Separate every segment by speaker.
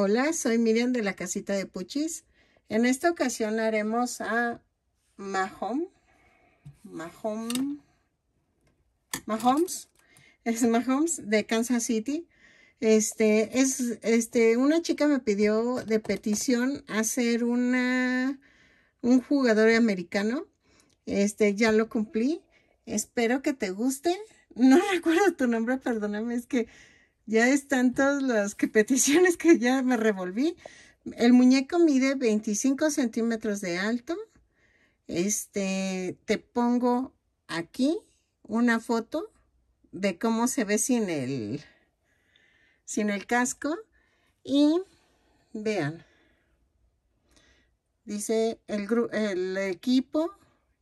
Speaker 1: Hola, soy Miriam de la Casita de Puchis. En esta ocasión haremos a Mahomes, Mahom. Mahomes. Es Mahomes de Kansas City. Este, es, este, una chica me pidió de petición hacer una, un jugador americano. Este, ya lo cumplí. Espero que te guste. No recuerdo tu nombre, perdóname, es que ya están todas las que peticiones que ya me revolví. El muñeco mide 25 centímetros de alto. Este, te pongo aquí una foto de cómo se ve sin el, sin el casco. Y vean, dice el, el equipo,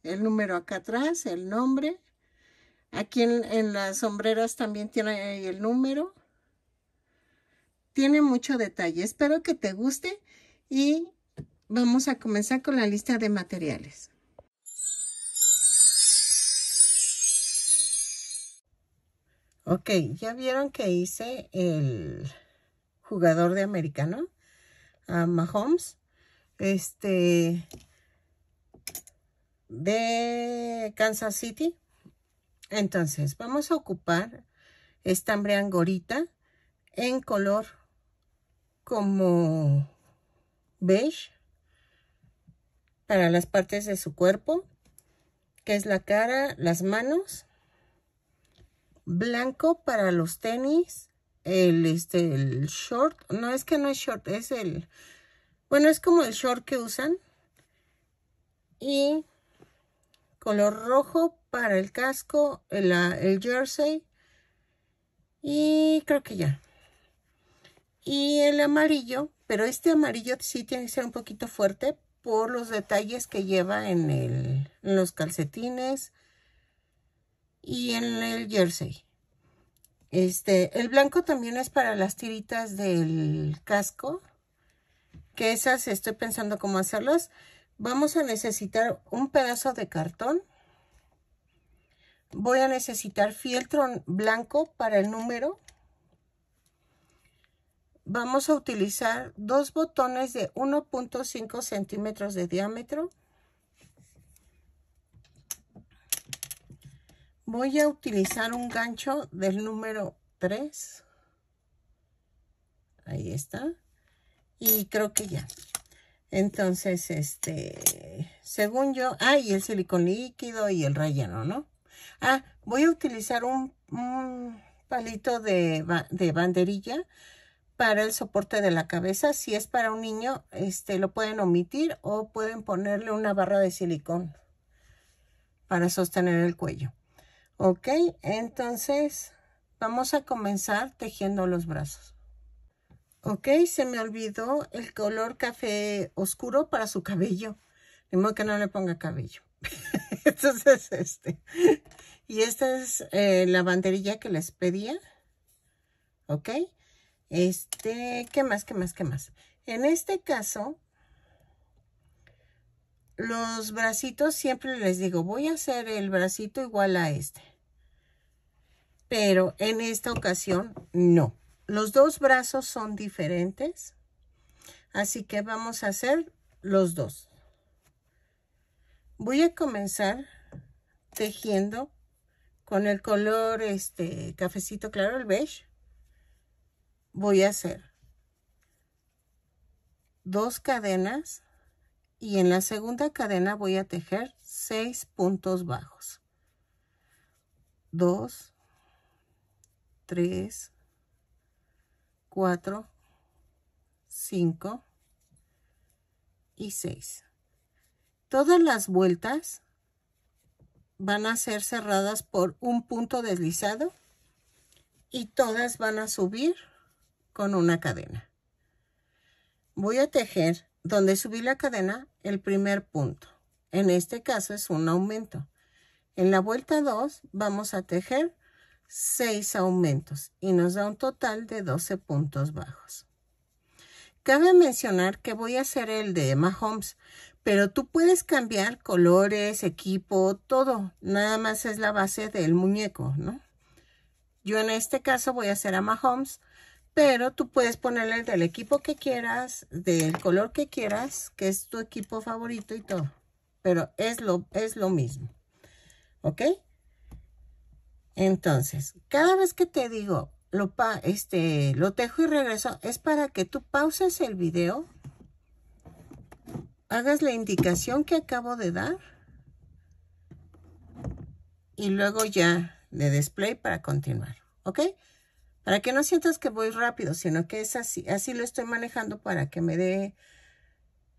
Speaker 1: el número acá atrás, el nombre. Aquí en, en las sombreras también tiene el número tiene mucho detalle. Espero que te guste y vamos a comenzar con la lista de materiales. Ok, ya vieron que hice el jugador de americano, Mahomes, este, de Kansas City. Entonces, vamos a ocupar estambre angorita en color como beige para las partes de su cuerpo, que es la cara, las manos, blanco para los tenis, el, este, el short, no es que no es short, es el, bueno, es como el short que usan, y color rojo para el casco, el, el jersey, y creo que ya y el amarillo, pero este amarillo sí tiene que ser un poquito fuerte por los detalles que lleva en, los calcetines y en el jersey. Este, el blanco también es para las tiritas del casco, que esas estoy pensando cómo hacerlas. Vamos a necesitar un pedazo de cartón. Voy a necesitar fieltro blanco para el número vamos a utilizar dos botones de 1.5 centímetros de diámetro. Voy a utilizar un gancho del número 3. Ahí está. Y creo que ya. Entonces, este, según yo, ah, y el silicón líquido y el relleno, ¿no? Ah, voy a utilizar un, palito de banderilla para el soporte de la cabeza. Si es para un niño, este, lo pueden omitir o pueden ponerle una barra de silicón para sostener el cuello. Ok, entonces vamos a comenzar tejiendo los brazos. Ok, se me olvidó el color café oscuro para su cabello. De modo que no le ponga cabello. entonces este. Y esta es eh, la banderilla que les pedía. Ok. Este, ¿qué más, qué más, qué más? En este caso, los bracitos siempre les digo, voy a hacer el bracito igual a este. Pero en esta ocasión, no. Los dos brazos son diferentes. Así que vamos a hacer los dos. Voy a comenzar tejiendo con el color este cafecito claro, el beige voy a hacer dos cadenas y en la segunda cadena voy a tejer seis puntos bajos. 2, 3, 4, 5 y 6. Todas las vueltas van a ser cerradas por un punto deslizado y todas van a subir con una cadena. Voy a tejer donde subí la cadena el primer punto. En este caso es un aumento. En la vuelta 2 vamos a tejer 6 aumentos y nos da un total de 12 puntos bajos. Cabe mencionar que voy a hacer el de Emma Holmes, pero tú puedes cambiar colores, equipo, todo. Nada más es la base del muñeco, ¿no? Yo en este caso voy a hacer Emma Holmes pero tú puedes ponerle del equipo que quieras, del color que quieras, que es tu equipo favorito y todo. Pero es lo, es lo mismo. ¿Ok? Entonces, cada vez que te digo, lo, pa, este, lo tejo y regreso, es para que tú pauses el video, hagas la indicación que acabo de dar, y luego ya de display para continuar. ¿Ok? Para que no sientas que voy rápido, sino que es así. Así lo estoy manejando para que me dé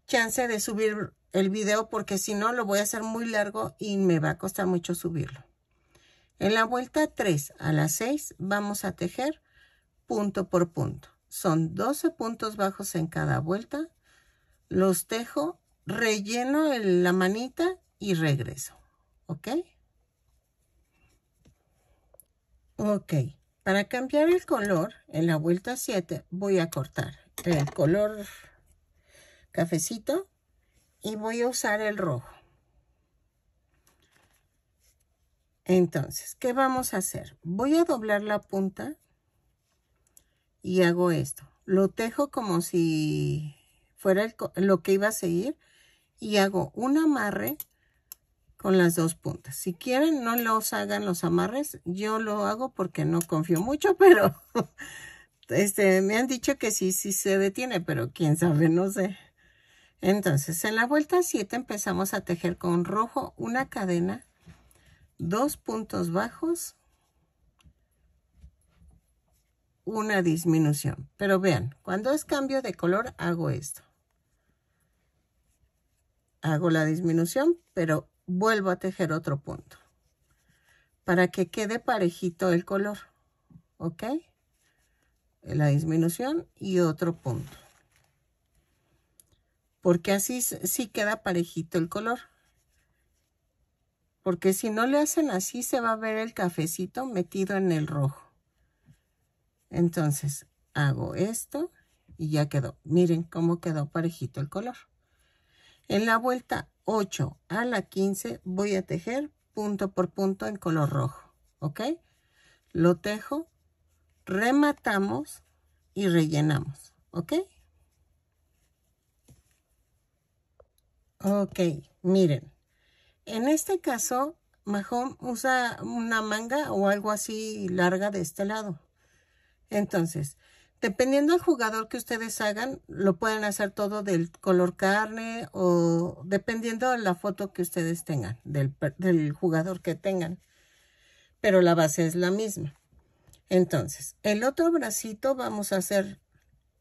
Speaker 1: chance de subir el video porque si no lo voy a hacer muy largo y me va a costar mucho subirlo. En la vuelta 3 a las 6 vamos a tejer punto por punto. Son 12 puntos bajos en cada vuelta. Los tejo, relleno la manita y regreso. ¿Ok? Ok. Para cambiar el color, en la vuelta 7 voy a cortar el color cafecito y voy a usar el rojo. Entonces, ¿qué vamos a hacer? Voy a doblar la punta y hago esto. Lo tejo como si fuera lo que iba a seguir y hago un amarre con las dos puntas. Si quieren, no los hagan los amarres. Yo lo hago porque no confío mucho, pero este, me han dicho que sí, sí se detiene, pero quién sabe, no sé. Entonces, en la vuelta 7 empezamos a tejer con rojo una cadena, dos puntos bajos, una disminución. Pero vean, cuando es cambio de color hago esto. Hago la disminución, pero vuelvo a tejer otro punto para que quede parejito el color, ¿ok? La disminución y otro punto. Porque así sí queda parejito el color. Porque si no le hacen así, se va a ver el cafecito metido en el rojo. Entonces, hago esto y ya quedó. Miren cómo quedó parejito el color. En la vuelta 8 a la 15 voy a tejer punto por punto en color rojo, ¿ok? Lo tejo, rematamos y rellenamos, ¿ok? Ok, miren, en este caso majón usa una manga o algo así larga de este lado. Entonces, Dependiendo del jugador que ustedes hagan, lo pueden hacer todo del color carne o dependiendo de la foto que ustedes tengan, del, jugador que tengan. Pero la base es la misma. Entonces, el otro bracito vamos a hacer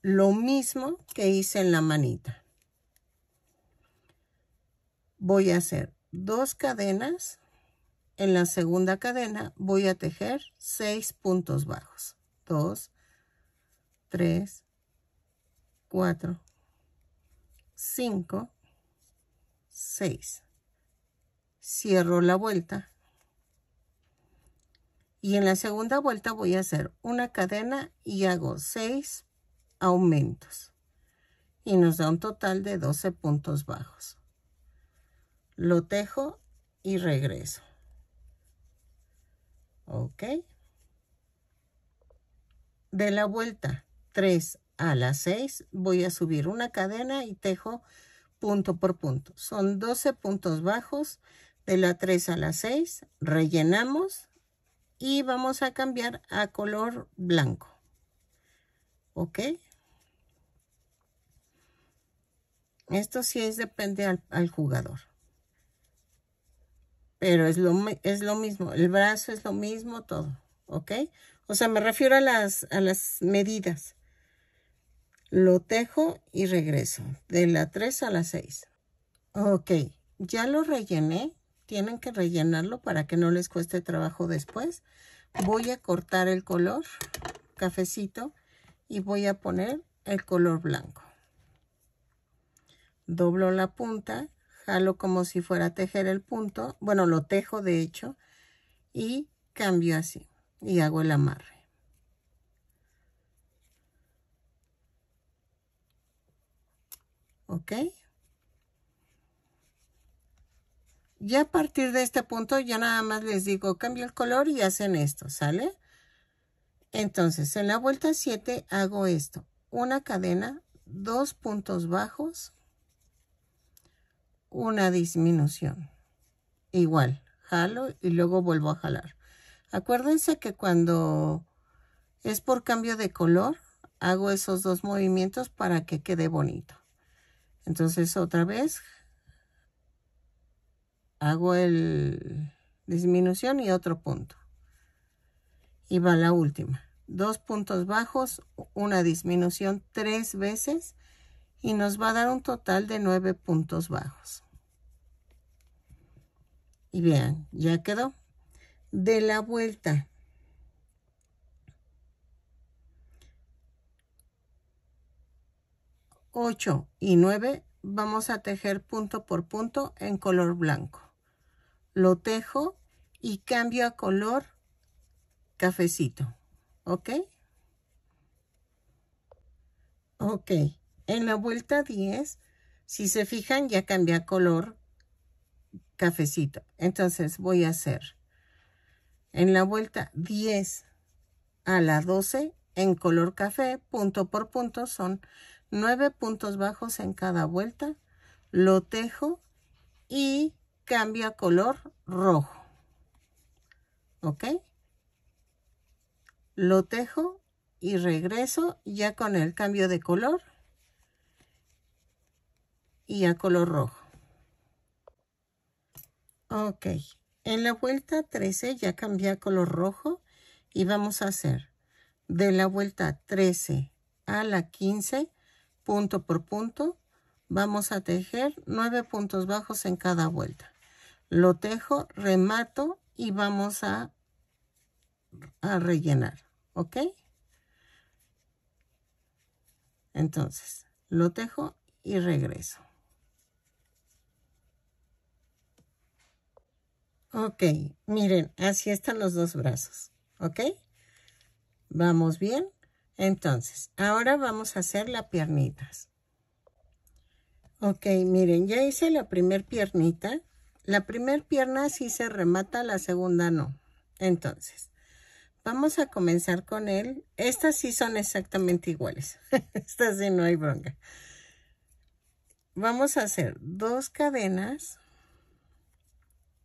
Speaker 1: lo mismo que hice en la manita. Voy a hacer dos cadenas. En la segunda cadena voy a tejer seis puntos bajos. Dos, 3, 4, 5, 6. Cierro la vuelta. Y en la segunda vuelta voy a hacer una cadena y hago 6 aumentos. Y nos da un total de 12 puntos bajos. Lo tejo y regreso. ¿Ok? De la vuelta 3 a las 6 voy a subir una cadena y tejo punto por punto. Son 12 puntos bajos de la 3 a la 6, rellenamos y vamos a cambiar a color blanco. ¿Ok? Esto sí es depende al, jugador. Pero es lo, es lo mismo, el brazo es lo mismo, todo. ¿Ok? O sea, me refiero a las, a las medidas. Lo tejo y regreso de la 3 a la 6. Ok, ya lo rellené. Tienen que rellenarlo para que no les cueste trabajo después. Voy a cortar el color cafecito y voy a poner el color blanco. Doblo la punta, jalo como si fuera a tejer el punto. Bueno, lo tejo de hecho y cambio así y hago el amarre. ¿Ok? Ya a partir de este punto ya nada más les digo, cambio el color y hacen esto, ¿sale? Entonces, en la vuelta 7 hago esto. Una cadena, dos puntos bajos, una disminución. Igual, jalo y luego vuelvo a jalar. Acuérdense que cuando es por cambio de color, hago esos dos movimientos para que quede bonito. Entonces otra vez hago el disminución y otro punto. Y va la última. Dos puntos bajos, una disminución tres veces y nos va a dar un total de nueve puntos bajos. Y bien ya quedó. De la vuelta 8 y 9 vamos a tejer punto por punto en color blanco. Lo tejo y cambio a color cafecito. ¿Ok? Ok. En la vuelta 10, si se fijan, ya cambia color cafecito. Entonces voy a hacer en la vuelta 10 a la 12 en color café, punto por punto, son nueve puntos bajos en cada vuelta, lo tejo y cambia color rojo. ¿Ok? Lo tejo y regreso ya con el cambio de color y a color rojo. Ok, en la vuelta 13 ya cambié a color rojo y vamos a hacer de la vuelta 13 a la 15 punto por punto, vamos a tejer nueve puntos bajos en cada vuelta. Lo tejo, remato y vamos a, a rellenar, ¿ok? Entonces, lo tejo y regreso. Ok, miren, así están los dos brazos, ¿ok? Vamos bien. Entonces, ahora vamos a hacer las piernitas. Ok, miren, ya hice la primer piernita. La primer pierna sí se remata, la segunda no. Entonces, vamos a comenzar con él. Estas sí son exactamente iguales. Estas sí no hay bronca. Vamos a hacer dos cadenas.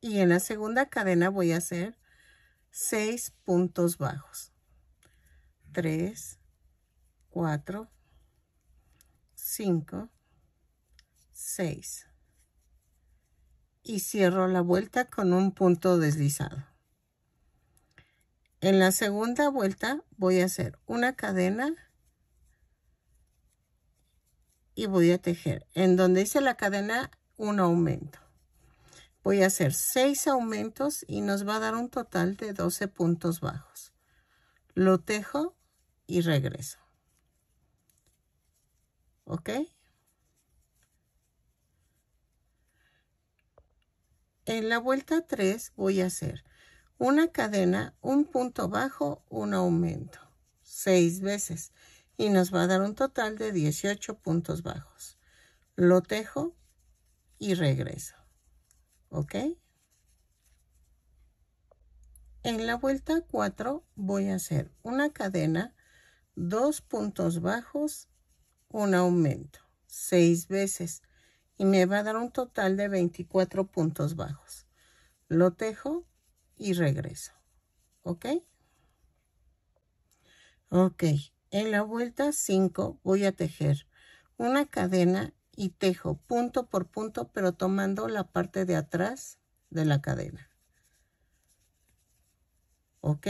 Speaker 1: Y en la segunda cadena voy a hacer seis puntos bajos. Tres, 4, 5, 6. Y cierro la vuelta con un punto deslizado. En la segunda vuelta voy a hacer una cadena y voy a tejer. En donde hice la cadena, un aumento. Voy a hacer 6 aumentos y nos va a dar un total de 12 puntos bajos. Lo tejo y regreso. ¿Ok? En la vuelta 3 voy a hacer una cadena, un punto bajo, un aumento, 6 veces. Y nos va a dar un total de 18 puntos bajos. Lo tejo y regreso. ¿Ok? En la vuelta 4 voy a hacer una cadena, dos puntos bajos, un aumento seis veces y me va a dar un total de 24 puntos bajos. Lo tejo y regreso. ¿Ok? Ok. En la vuelta 5 voy a tejer una cadena y tejo punto por punto, pero tomando la parte de atrás de la cadena. ¿Ok?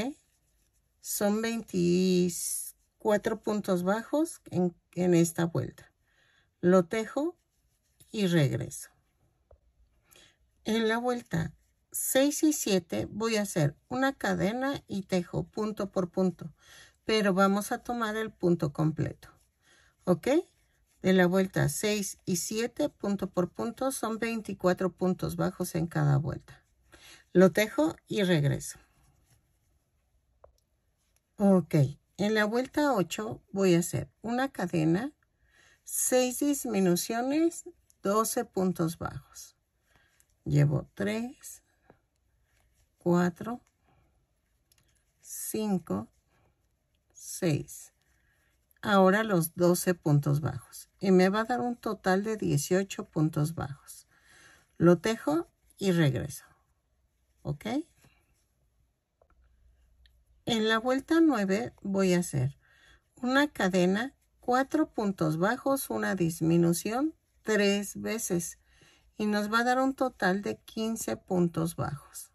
Speaker 1: Son 26 cuatro puntos bajos en, esta vuelta. Lo tejo y regreso. En la vuelta 6 y 7 voy a hacer una cadena y tejo punto por punto, pero vamos a tomar el punto completo. ¿Ok? De la vuelta 6 y 7, punto por punto, son 24 puntos bajos en cada vuelta. Lo tejo y regreso. Ok, en la vuelta 8 voy a hacer una cadena, 6 disminuciones, 12 puntos bajos. Llevo 3, 4, 5, 6. Ahora los 12 puntos bajos. Y me va a dar un total de 18 puntos bajos. Lo tejo y regreso. ¿Ok? En la vuelta 9 voy a hacer una cadena, cuatro puntos bajos, una disminución tres veces y nos va a dar un total de 15 puntos bajos.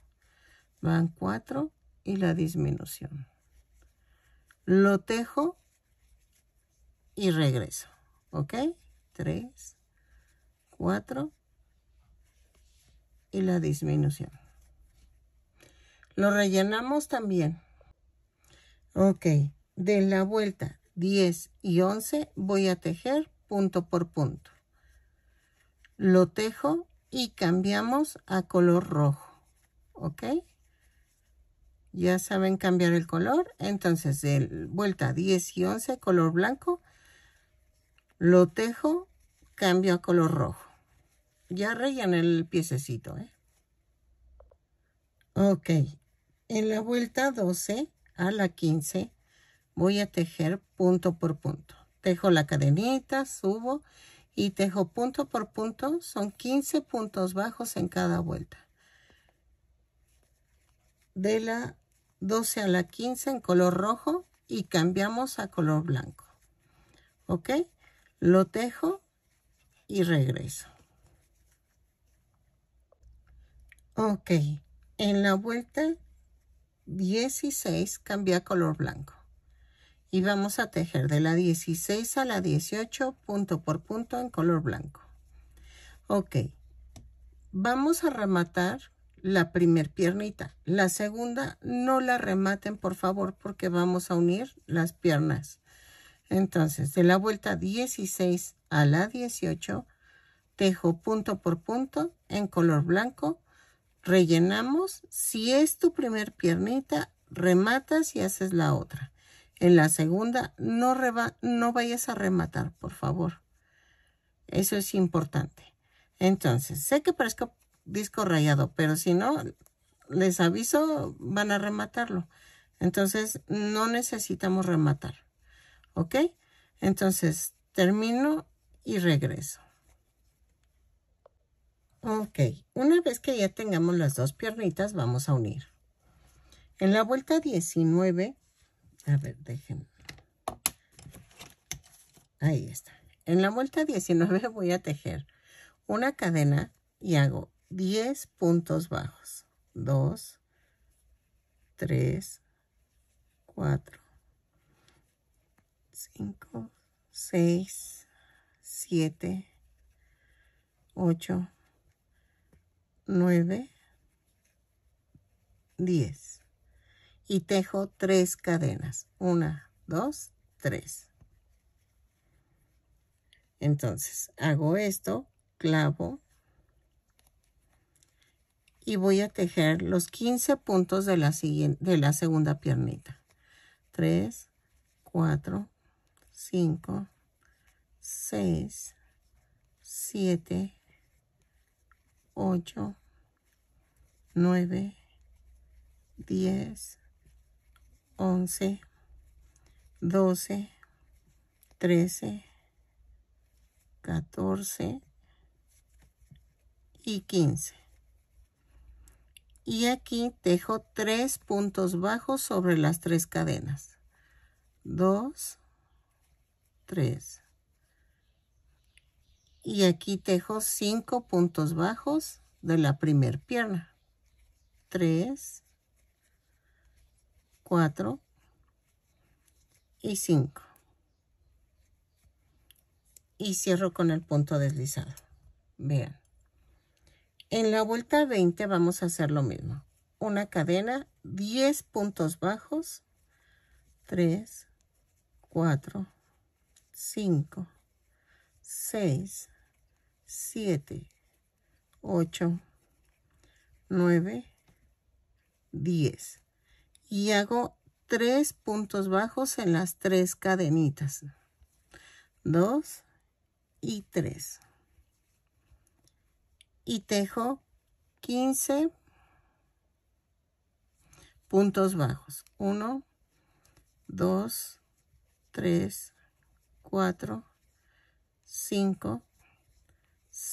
Speaker 1: Van 4 y la disminución. Lo tejo y regreso. ¿Ok? 3, 4 y la disminución. Lo rellenamos también. Ok, de la vuelta 10 y 11 voy a tejer punto por punto. Lo tejo y cambiamos a color rojo. Ok. Ya saben cambiar el color. Entonces de vuelta 10 y 11 color blanco. Lo tejo, cambio a color rojo. Ya rellené el piececito. ¿eh? Ok. En la vuelta 12 a la 15 voy a tejer punto por punto. Tejo la cadenita, subo y tejo punto por punto. Son 15 puntos bajos en cada vuelta. De la 12 a la 15 en color rojo y cambiamos a color blanco. ¿Ok? Lo tejo y regreso. Ok, en la vuelta 16 cambia color blanco. Y vamos a tejer de la 16 a la 18 punto por punto en color blanco. Ok. Vamos a rematar la primer piernita. La segunda no la rematen por favor porque vamos a unir las piernas. Entonces de la vuelta 16 a la 18 tejo punto por punto en color blanco rellenamos. Si es tu primer piernita, rematas y haces la otra. En la segunda, no, reba no vayas a rematar, por favor. Eso es importante. Entonces, sé que parezco disco rayado, pero si no, les aviso, van a rematarlo. Entonces, no necesitamos rematar. ¿Ok? Entonces, termino y regreso. Ok, una vez que ya tengamos las dos piernitas, vamos a unir. En la vuelta 19, a ver, déjenme. Ahí está. En la vuelta 19 voy a tejer una cadena y hago 10 puntos bajos. 2, 3, 4, 5, 6, 7, 8, 9, 10. Y tejo 3 cadenas. 1, 2, 3. Entonces, hago esto, clavo y voy a tejer los 15 puntos de la, de la segunda piernita. 3, 4, 5, 6, 7, 8, 9, 10, 11, 12, 13, 14 y 15. Y aquí tejo tres puntos bajos sobre las tres cadenas. 2, 3 y aquí tejo 5 puntos bajos de la primer pierna 3 4 y 5 y cierro con el punto deslizado vean en la vuelta 20 vamos a hacer lo mismo una cadena 10 puntos bajos 3 4 5 6 7, 8, 9, 10. Y hago tres puntos bajos en las tres cadenitas. 2 y 3. Y tejo 15 puntos bajos. 1, 2, 3, 4, 5,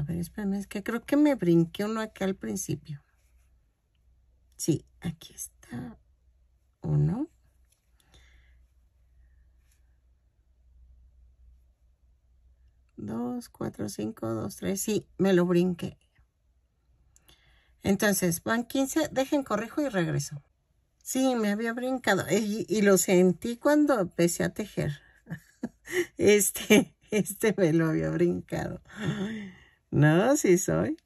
Speaker 1: A ver, espérame, es que creo que me brinqué uno acá al principio. Sí, aquí está uno. Dos, cuatro, cinco, dos, tres. Sí, me lo brinqué. Entonces, van 15, dejen, corrijo y regreso. Sí, me había brincado y, lo sentí cuando empecé a tejer. Este, este me lo había brincado. Ay. No, sí soy.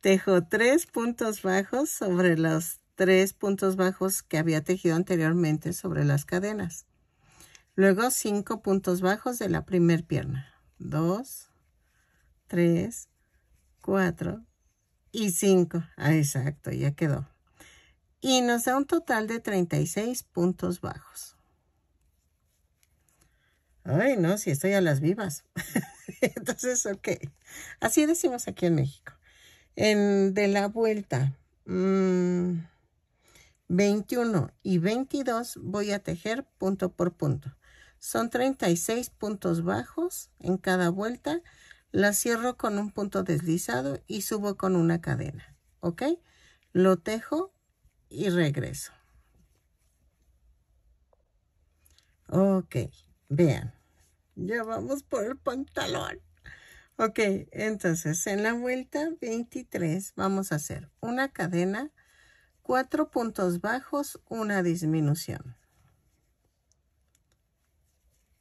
Speaker 1: Tejo tres puntos bajos sobre los tres puntos bajos que había tejido anteriormente sobre las cadenas. Luego cinco puntos bajos de la primer pierna. Dos, tres, cuatro y cinco. Ah, exacto, ya quedó. Y nos da un total de 36 puntos bajos. Ay, no, si estoy a las vivas. Entonces, ok. Así decimos aquí en México. En, de la vuelta 21 mm, y 22 voy a tejer punto por punto. Son 36 puntos bajos en cada vuelta. La cierro con un punto deslizado y subo con una cadena. ¿Ok? Lo tejo y regreso. Ok. Vean, ya vamos por el pantalón. Ok, entonces en la vuelta 23 vamos a hacer una cadena, cuatro puntos bajos, una disminución.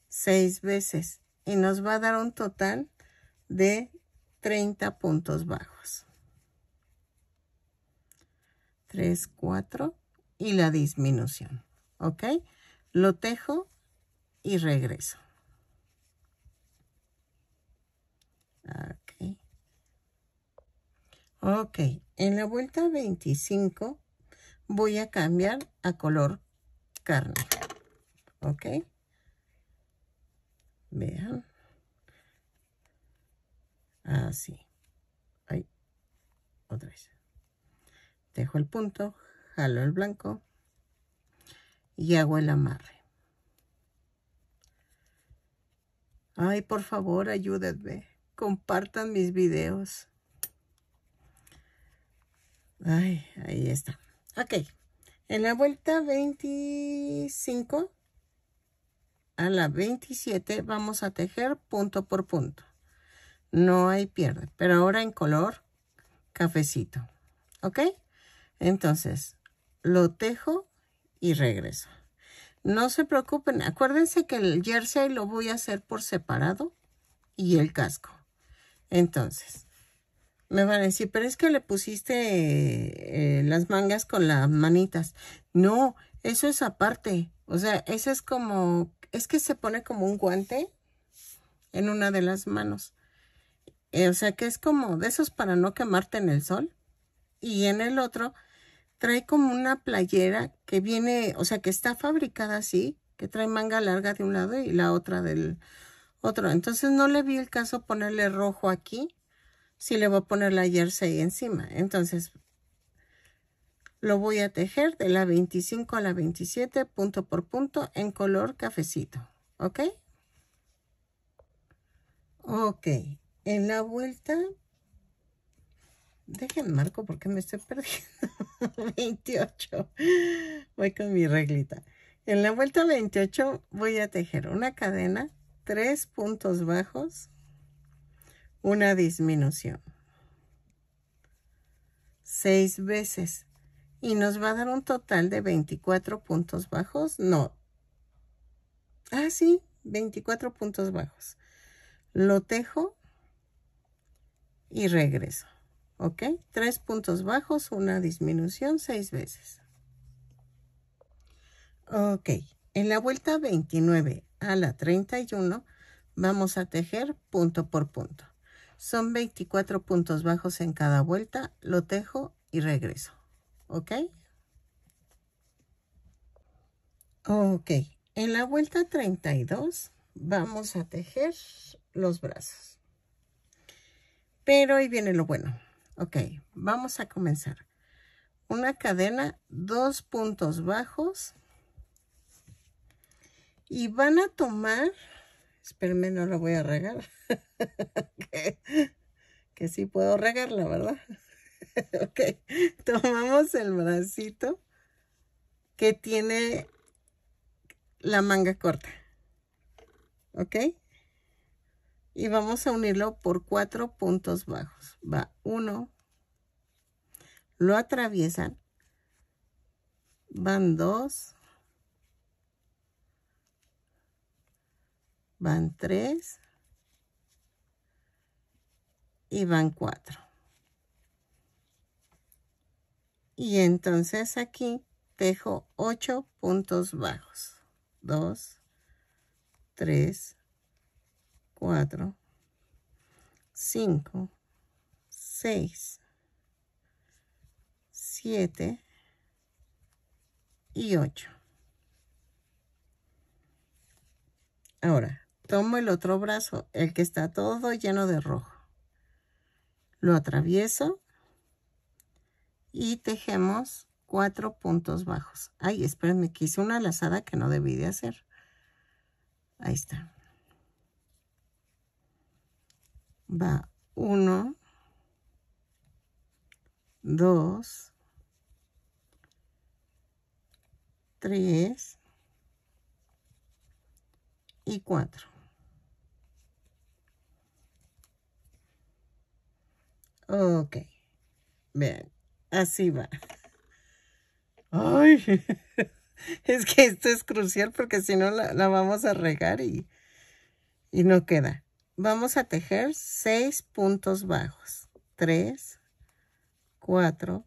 Speaker 1: Seis veces y nos va a dar un total de 30 puntos bajos. 3, 4 y la disminución. ¿Ok? Lo tejo y regreso. Ok. Ok, en la vuelta 25 voy a cambiar a color carne. Ok. Vean. Así. Ah, Ahí. Otra vez. Dejo el punto, jalo el blanco y hago el amarre. Ay, por favor, ayúdenme. Compartan mis videos. Ay, ahí está. Ok. En la vuelta 25 a la 27 vamos a tejer punto por punto. No hay pierde, pero ahora en color cafecito. ¿Ok? Entonces, lo tejo y regreso. No se preocupen. Acuérdense que el jersey lo voy a hacer por separado y el casco. Entonces, me van a decir, pero es que le pusiste eh, las mangas con las manitas. No, eso es aparte. O sea, eso es como, es que se pone como un guante en una de las manos. Eh, o sea, que es como de esos para no quemarte en el sol. Y en el otro trae como una playera que viene, o sea, que está fabricada así, que trae manga larga de un lado y la otra del otro. Entonces no le vi el caso ponerle rojo aquí, si le voy a poner la jersey encima. Entonces lo voy a tejer de la 25 a la 27, punto por punto, en color cafecito, ¿ok? Ok, en la vuelta Dejen marco porque me estoy perdiendo. 28. Voy con mi reglita. En la vuelta 28 voy a tejer una cadena, tres puntos bajos, una disminución. Seis veces. Y nos va a dar un total de 24 puntos bajos. No. Ah, sí, 24 puntos bajos. Lo tejo y regreso. ¿ok? Tres puntos bajos, una disminución seis veces. Ok, en la vuelta 29 a la 31 vamos a tejer punto por punto. Son 24 puntos bajos en cada vuelta, lo tejo y regreso, ¿ok? Ok, en la vuelta 32 vamos a tejer los brazos. Pero ahí viene lo bueno Ok, vamos a comenzar. Una cadena, dos puntos bajos. Y van a tomar, espérenme, no lo voy a regar. Que sí puedo regarla, ¿verdad? ok, tomamos el bracito que tiene la manga corta. ¿Ok? y vamos a unirlo por cuatro puntos bajos. Va uno, lo atraviesan, van dos, van tres y van cuatro. Y entonces aquí tejo ocho puntos bajos. Dos, tres, 4, 5, 6, 7 y 8. Ahora, tomo el otro brazo, el que está todo lleno de rojo. Lo atravieso y tejemos cuatro puntos bajos. Ay, espérenme, que hice una lazada que no debí de hacer. Ahí está. va 1, 2, 3 y 4. Ok, vean, así va. Ay, es que esto es crucial porque si no la, la, vamos a regar y, y no queda vamos a tejer 6 puntos bajos. 3, 4,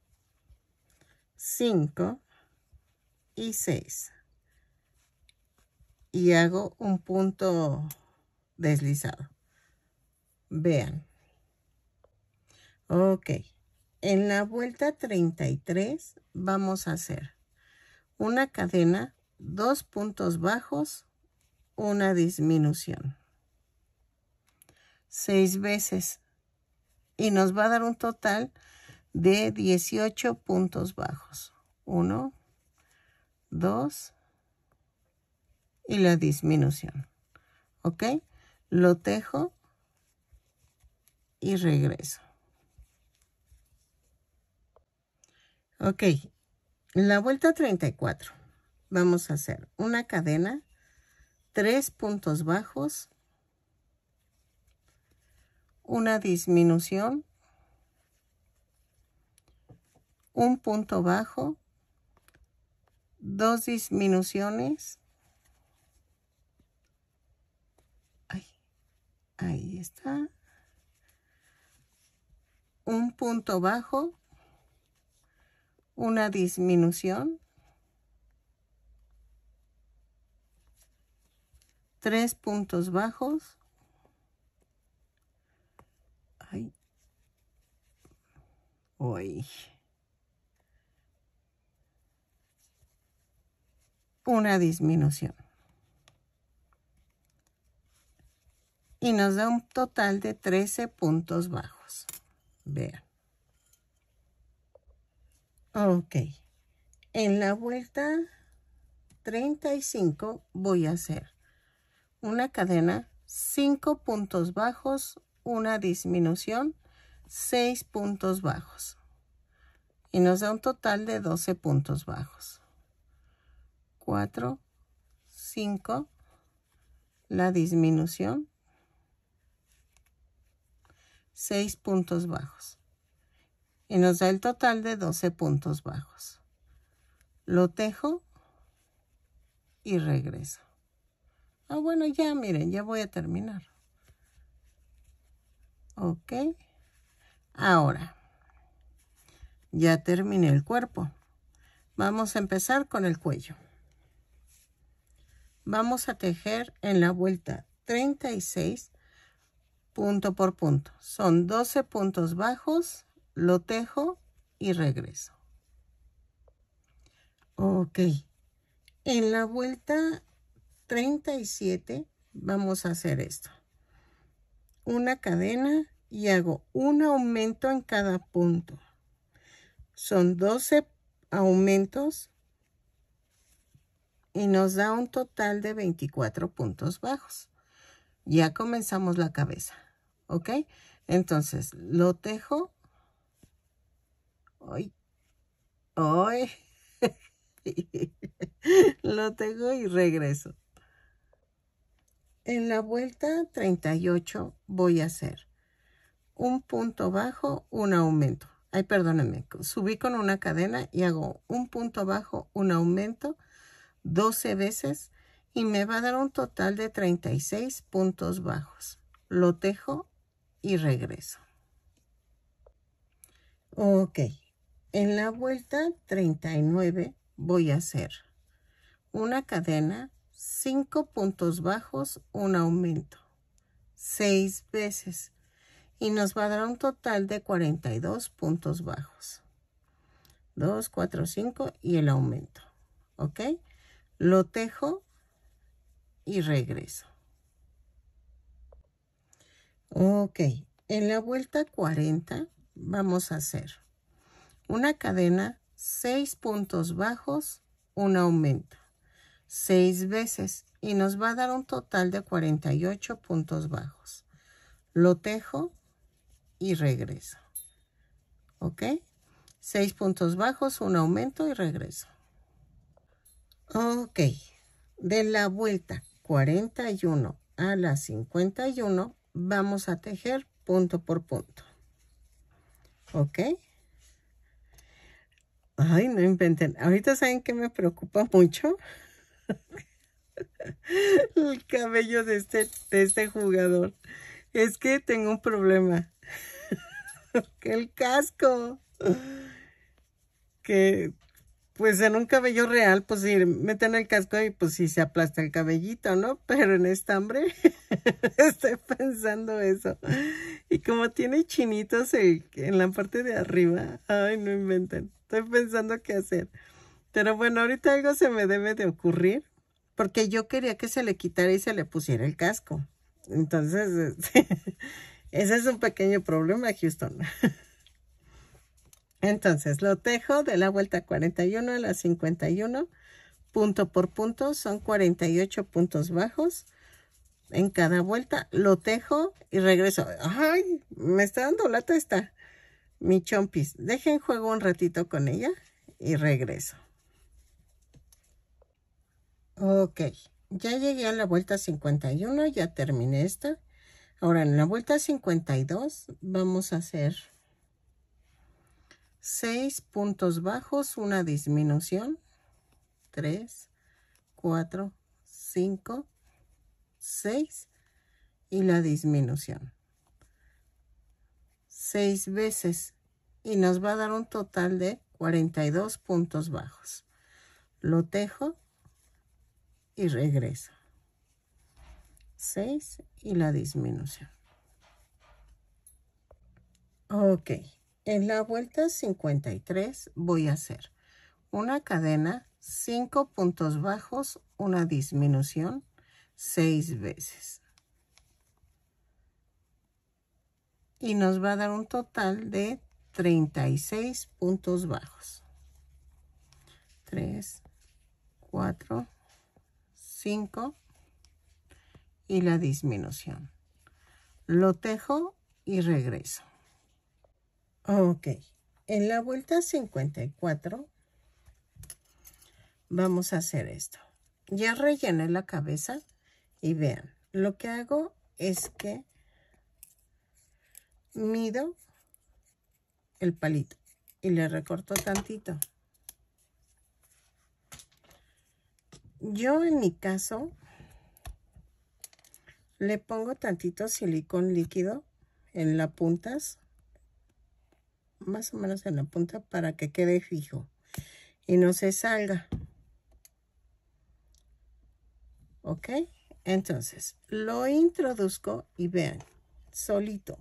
Speaker 1: 5 y 6. Y hago un punto deslizado. Vean. Ok. En la vuelta 33 vamos a hacer una cadena, dos puntos bajos, una disminución seis veces y nos va a dar un total de 18 puntos bajos. 1, 2 y la disminución. ¿Ok? Lo tejo y regreso. Ok, la vuelta 34. Vamos a hacer una cadena, tres puntos bajos, una disminución, un punto bajo, dos disminuciones, ahí, está, un punto bajo, una disminución, tres puntos bajos, Una disminución. Y nos da un total de 13 puntos bajos. Vean. Ok. En la vuelta 35 voy a hacer una cadena, cinco puntos bajos, una disminución 6 puntos bajos y nos da un total de 12 puntos bajos. 4, 5, la disminución, 6 puntos bajos. Y nos da el total de 12 puntos bajos. Lo tejo y regreso. Ah, bueno, ya miren, ya voy a terminar. Ok. Ahora, ya terminé el cuerpo. Vamos a empezar con el cuello. Vamos a tejer en la vuelta 36 punto por punto. Son 12 puntos bajos, lo tejo y regreso. Ok. En la vuelta 37 vamos a hacer esto. Una cadena y hago un aumento en cada punto. Son 12 aumentos y nos da un total de 24 puntos bajos. Ya comenzamos la cabeza, ¿ok? Entonces, lo tejo. Hoy, hoy, lo tengo y regreso. En la vuelta 38 voy a hacer un punto bajo, un aumento. Ay, perdónenme, subí con una cadena y hago un punto bajo, un aumento 12 veces y me va a dar un total de 36 puntos bajos. Lo tejo y regreso. Ok, en la vuelta 39 voy a hacer una cadena, 5 puntos bajos, un aumento, 6 veces y nos va a dar un total de 42 puntos bajos. 2, 4, 5 y el aumento. ¿Ok? Lo tejo y regreso. Ok, en la vuelta 40 vamos a hacer una cadena, 6 puntos bajos, un aumento, 6 veces y nos va a dar un total de 48 puntos bajos. Lo tejo y regreso. ¿Ok? seis puntos bajos, un aumento y regreso. Ok. De la vuelta 41 a la 51 vamos a tejer punto por punto. ¿Ok? Ay, no inventen. Ahorita saben que me preocupa mucho. El cabello de este, de este jugador. Es que tengo un problema. que el casco. Que pues en un cabello real, pues si meten el casco y pues si se aplasta el cabellito, ¿no? Pero en estambre estoy pensando eso. Y como tiene chinitos en la parte de arriba, ay, no inventen. Estoy pensando qué hacer. Pero bueno, ahorita algo se me debe de ocurrir porque yo quería que se le quitara y se le pusiera el casco. Entonces, ese es un pequeño problema, Houston. Entonces, lo tejo de la vuelta 41 a la 51, punto por punto, son 48 puntos bajos en cada vuelta. Lo tejo y regreso. ¡Ay! Me está dando lata esta, mi chompis. Dejen juego un ratito con ella y regreso. Ok ya llegué a la vuelta 51, ya terminé esta. Ahora en la vuelta 52 vamos a hacer 6 puntos bajos, una disminución, 3, 4, 5, 6 y la disminución. 6 veces y nos va a dar un total de 42 puntos bajos. Lo tejo y regresa. 6 y la disminución. Ok, en la vuelta 53 voy a hacer una cadena, 5 puntos bajos, una disminución, 6 veces. Y nos va a dar un total de 36 puntos bajos. 3, 4, 5 y la disminución. Lo tejo y regreso. Ok, en la vuelta 54 vamos a hacer esto. Ya rellené la cabeza y vean, lo que hago es que mido el palito y le recorto tantito. Yo en mi caso le pongo tantito silicón líquido en las puntas, más o menos en la punta para que quede fijo y no se salga. ¿Ok? Entonces, lo introduzco y vean, solito,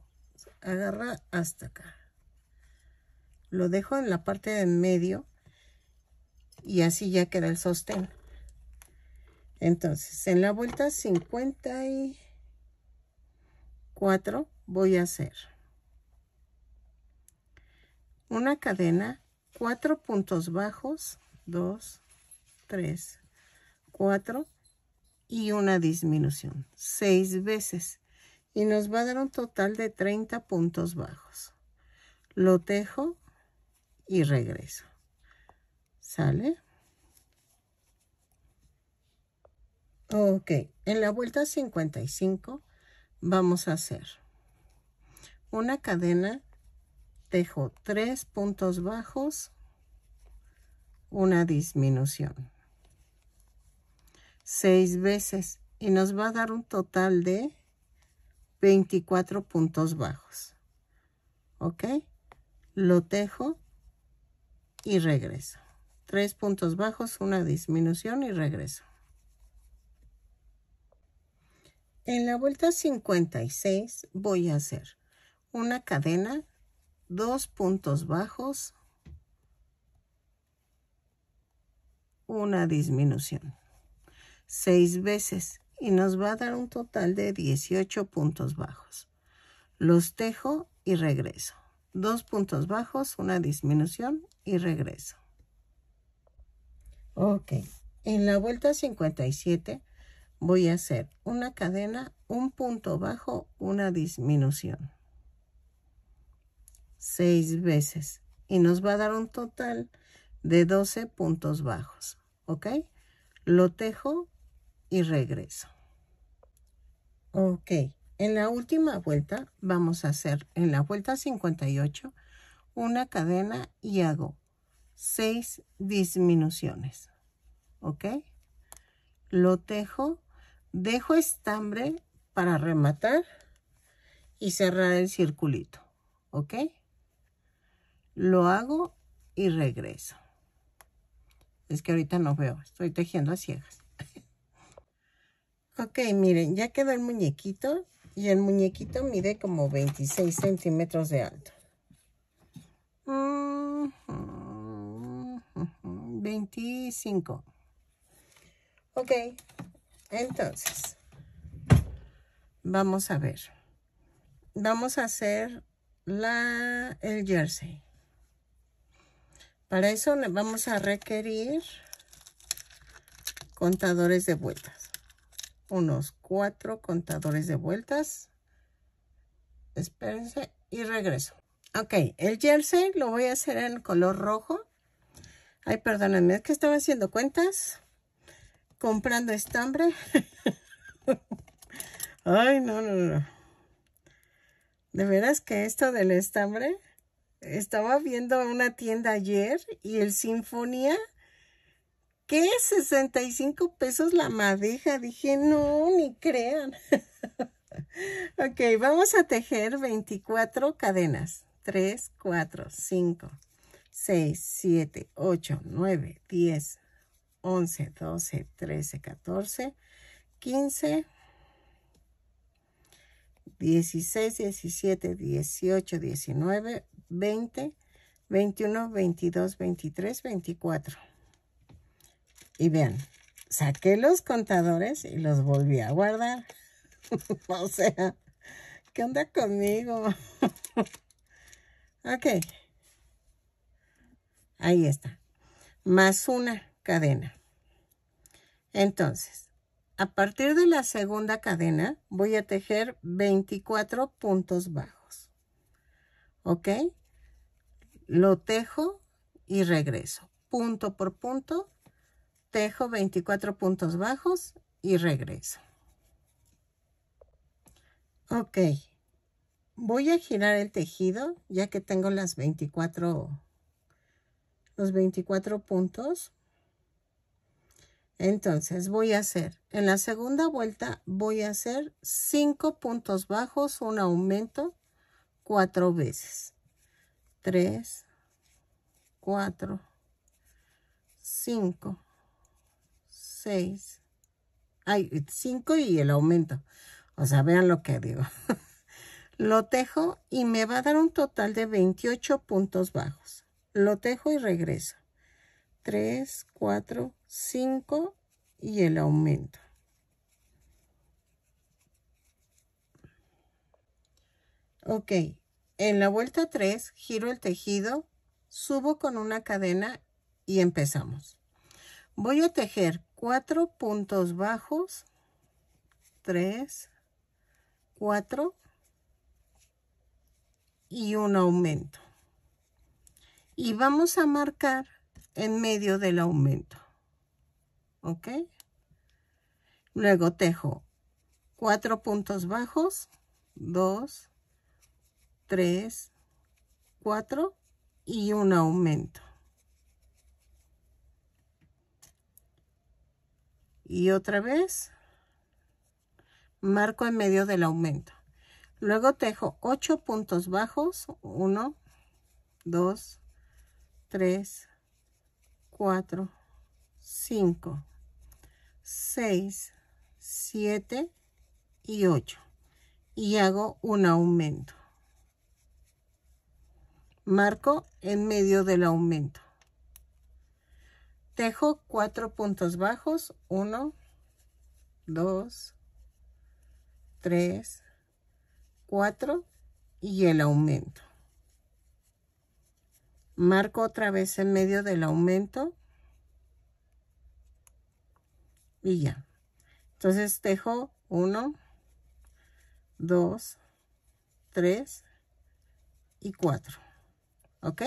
Speaker 1: agarra hasta acá. Lo dejo en la parte de en medio y así ya queda el sostén. Entonces, en la vuelta 54 voy a hacer una cadena, cuatro puntos bajos, dos tres cuatro y una disminución, seis veces. Y nos va a dar un total de 30 puntos bajos. Lo tejo y regreso. ¿Sale? Ok, en la vuelta 55 vamos a hacer una cadena, tejo tres puntos bajos, una disminución. Seis veces y nos va a dar un total de 24 puntos bajos. ¿Ok? Lo tejo y regreso. Tres puntos bajos, una disminución y regreso. En la vuelta 56 voy a hacer una cadena, dos puntos bajos, una disminución, seis veces y nos va a dar un total de 18 puntos bajos. Los tejo y regreso. Dos puntos bajos, una disminución y regreso. Ok, en la vuelta 57 voy a hacer una cadena, un punto bajo, una disminución. Seis veces. Y nos va a dar un total de 12 puntos bajos. ¿Ok? Lo tejo y regreso. Ok. En la última vuelta vamos a hacer, en la vuelta 58, una cadena y hago seis disminuciones. ¿Ok? Lo tejo dejo estambre para rematar y cerrar el circulito, ¿ok? Lo hago y regreso. Es que ahorita no veo, estoy tejiendo a ciegas. ok, miren, ya quedó el muñequito y el muñequito mide como 26 centímetros de alto. 25. Ok, entonces, vamos a ver. Vamos a hacer la, el jersey. Para eso vamos a requerir contadores de vueltas. Unos cuatro contadores de vueltas. Espérense y regreso. Ok, el jersey lo voy a hacer en color rojo. Ay, perdónenme, es que estaba haciendo cuentas comprando estambre. Ay, no, no, no. De veras que esto del estambre. Estaba viendo una tienda ayer y el Sinfonía. ¿Qué? 65 pesos la madeja. Dije, no, ni crean. ok, vamos a tejer 24 cadenas. 3, 4, 5, 6, 7, 8, 9, 10, 11, 12, 13, 14, 15, 16, 17, 18, 19, 20, 21, 22, 23, 24. Y vean, saqué los contadores y los volví a guardar. o sea, ¿qué onda conmigo? ok. Ahí está. Más una cadena. Entonces, a partir de la segunda cadena voy a tejer 24 puntos bajos. ¿Ok? Lo tejo y regreso. Punto por punto, tejo 24 puntos bajos y regreso. Ok. Voy a girar el tejido ya que tengo las 24, los 24 puntos entonces voy a hacer, en la segunda vuelta voy a hacer 5 puntos bajos, un aumento, 4 veces. 3, 4, 5, 6, hay 5 y el aumento. O sea, vean lo que digo. lo tejo y me va a dar un total de 28 puntos bajos. Lo tejo y regreso. 3, 4, 5 y el aumento. Ok, en la vuelta 3 giro el tejido, subo con una cadena y empezamos. Voy a tejer 4 puntos bajos, 3, 4 y un aumento. Y vamos a marcar en medio del aumento. ¿Ok? Luego tejo cuatro puntos bajos, dos, tres, cuatro y un aumento. Y otra vez, marco en medio del aumento. Luego tejo ocho puntos bajos, uno, dos, tres, 4, 5, 6, 7 y 8. Y hago un aumento. Marco en medio del aumento. Dejo 4 puntos bajos. 1, 2, 3, 4 y el aumento marco otra vez en medio del aumento y ya entonces tejo 1 2 3 y 4 ok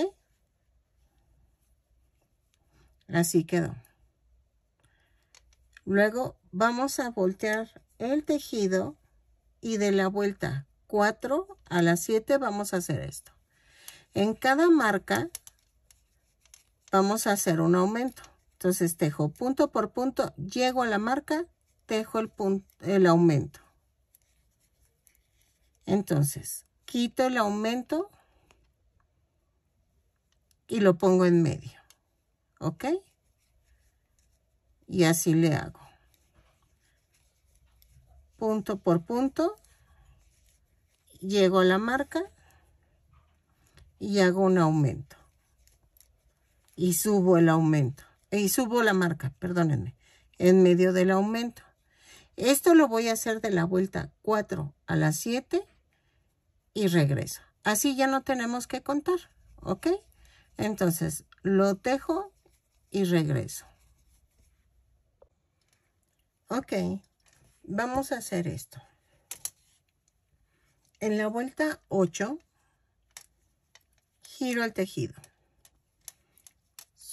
Speaker 1: así quedó luego vamos a voltear el tejido y de la vuelta 4 a las 7 vamos a hacer esto en cada marca vamos a hacer un aumento. Entonces tejo punto por punto, llego a la marca, tejo el, punto, el aumento. Entonces, quito el aumento y lo pongo en medio. ¿Ok? Y así le hago. Punto por punto, llego a la marca y hago un aumento y subo el aumento. Y subo la marca, perdónenme, en medio del aumento. Esto lo voy a hacer de la vuelta 4 a la 7 y regreso. Así ya no tenemos que contar, ¿ok? Entonces, lo tejo y regreso. Ok, vamos a hacer esto. En la vuelta 8, giro el tejido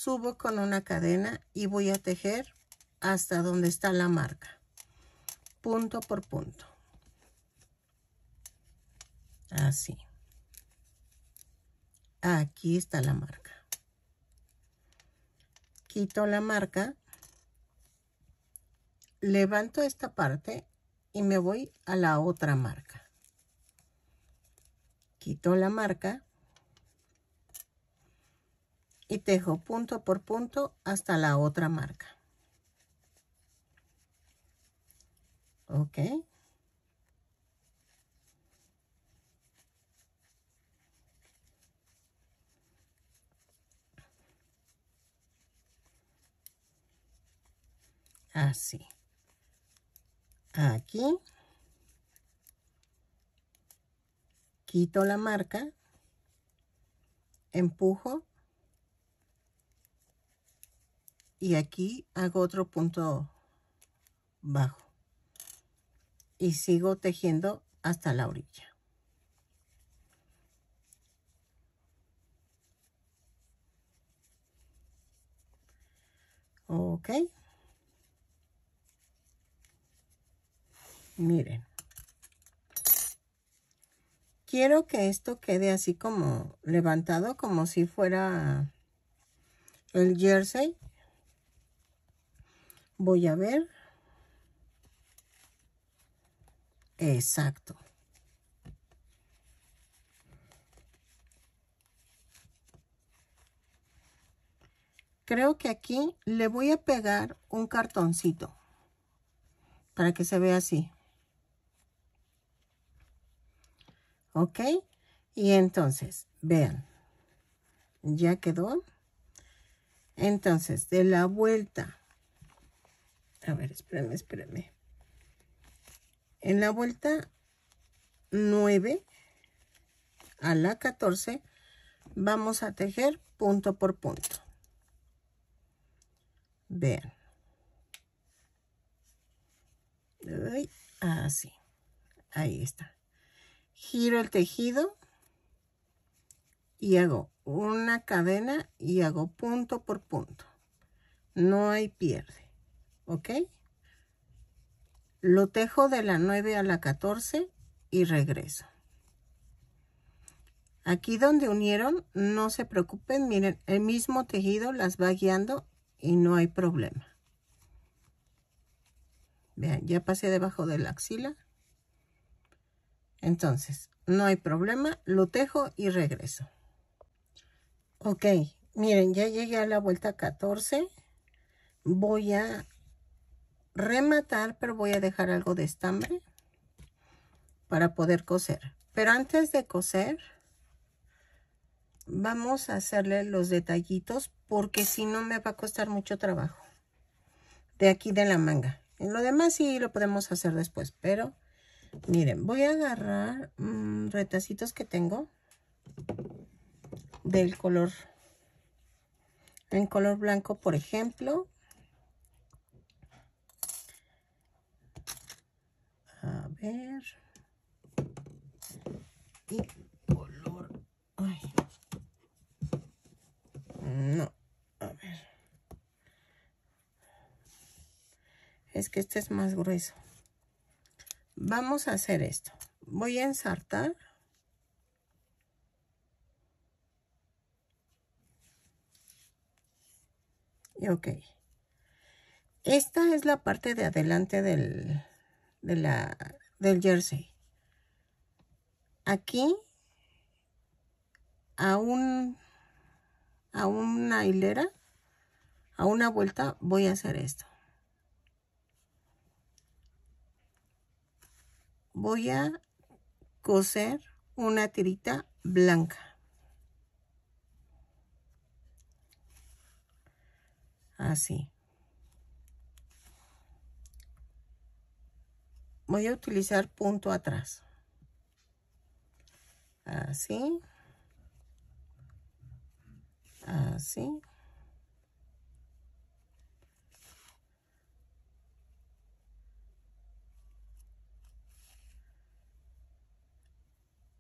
Speaker 1: subo con una cadena y voy a tejer hasta donde está la marca punto por punto así aquí está la marca quito la marca levanto esta parte y me voy a la otra marca quito la marca y tejo punto por punto hasta la otra marca. Ok. Así. Aquí. Quito la marca. Empujo y aquí hago otro punto bajo y sigo tejiendo hasta la orilla ok miren quiero que esto quede así como levantado como si fuera el jersey voy a ver. Exacto. Creo que aquí le voy a pegar un cartoncito para que se vea así. ¿Ok? Y entonces, vean, ya quedó. Entonces, de la vuelta a ver, espérame, espérame. En la vuelta 9 a la 14 vamos a tejer punto por punto. Vean. así. Ahí está. Giro el tejido y hago una cadena y hago punto por punto. No hay pierde. ¿ok? Lo tejo de la 9 a la 14 y regreso. Aquí donde unieron, no se preocupen, miren, el mismo tejido las va guiando y no hay problema. Vean, ya pasé debajo de la axila. Entonces, no hay problema, lo tejo y regreso. Ok, miren, ya llegué a la vuelta 14. Voy a rematar, pero voy a dejar algo de estambre para poder coser. Pero antes de coser, vamos a hacerle los detallitos porque si no me va a costar mucho trabajo. De aquí de la manga. En lo demás sí lo podemos hacer después, pero miren, voy a agarrar mm, retacitos que tengo del color, en color blanco, por ejemplo, Y No. A ver. Es que este es más grueso. Vamos a hacer esto. Voy a ensartar. Y ok. Esta es la parte de adelante del, de la del jersey. Aquí a, un, a una hilera, a una vuelta voy a hacer esto. Voy a coser una tirita blanca. Así. voy a utilizar punto atrás así así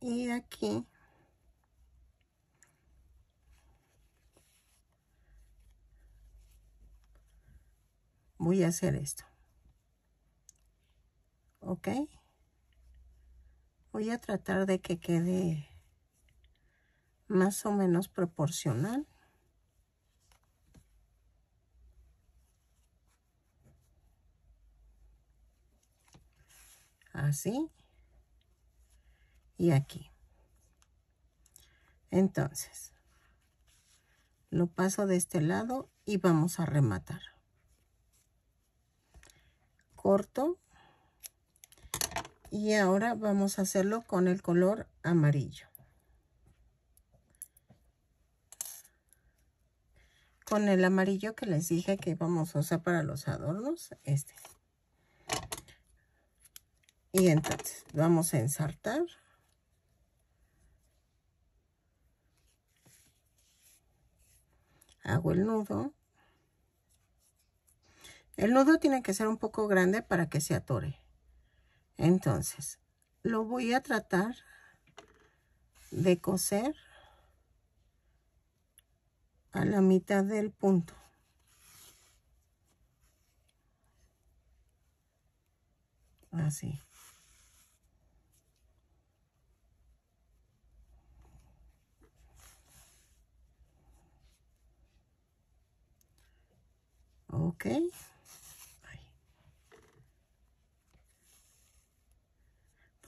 Speaker 1: y aquí voy a hacer esto ¿ok? Voy a tratar de que quede más o menos proporcional. Así. Y aquí. Entonces, lo paso de este lado y vamos a rematar. Corto y ahora vamos a hacerlo con el color amarillo con el amarillo que les dije que vamos a usar para los adornos este y entonces vamos a ensartar hago el nudo el nudo tiene que ser un poco grande para que se atore entonces, lo voy a tratar de coser a la mitad del punto. Así. Ok.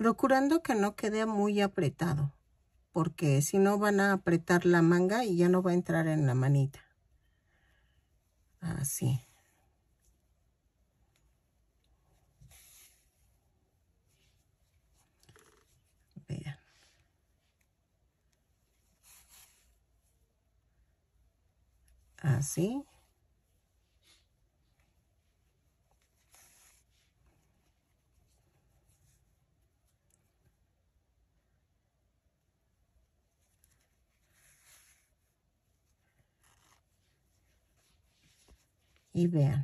Speaker 1: procurando que no quede muy apretado, porque si no van a apretar la manga y ya no va a entrar en la manita. Así. Vean. Así. y vean.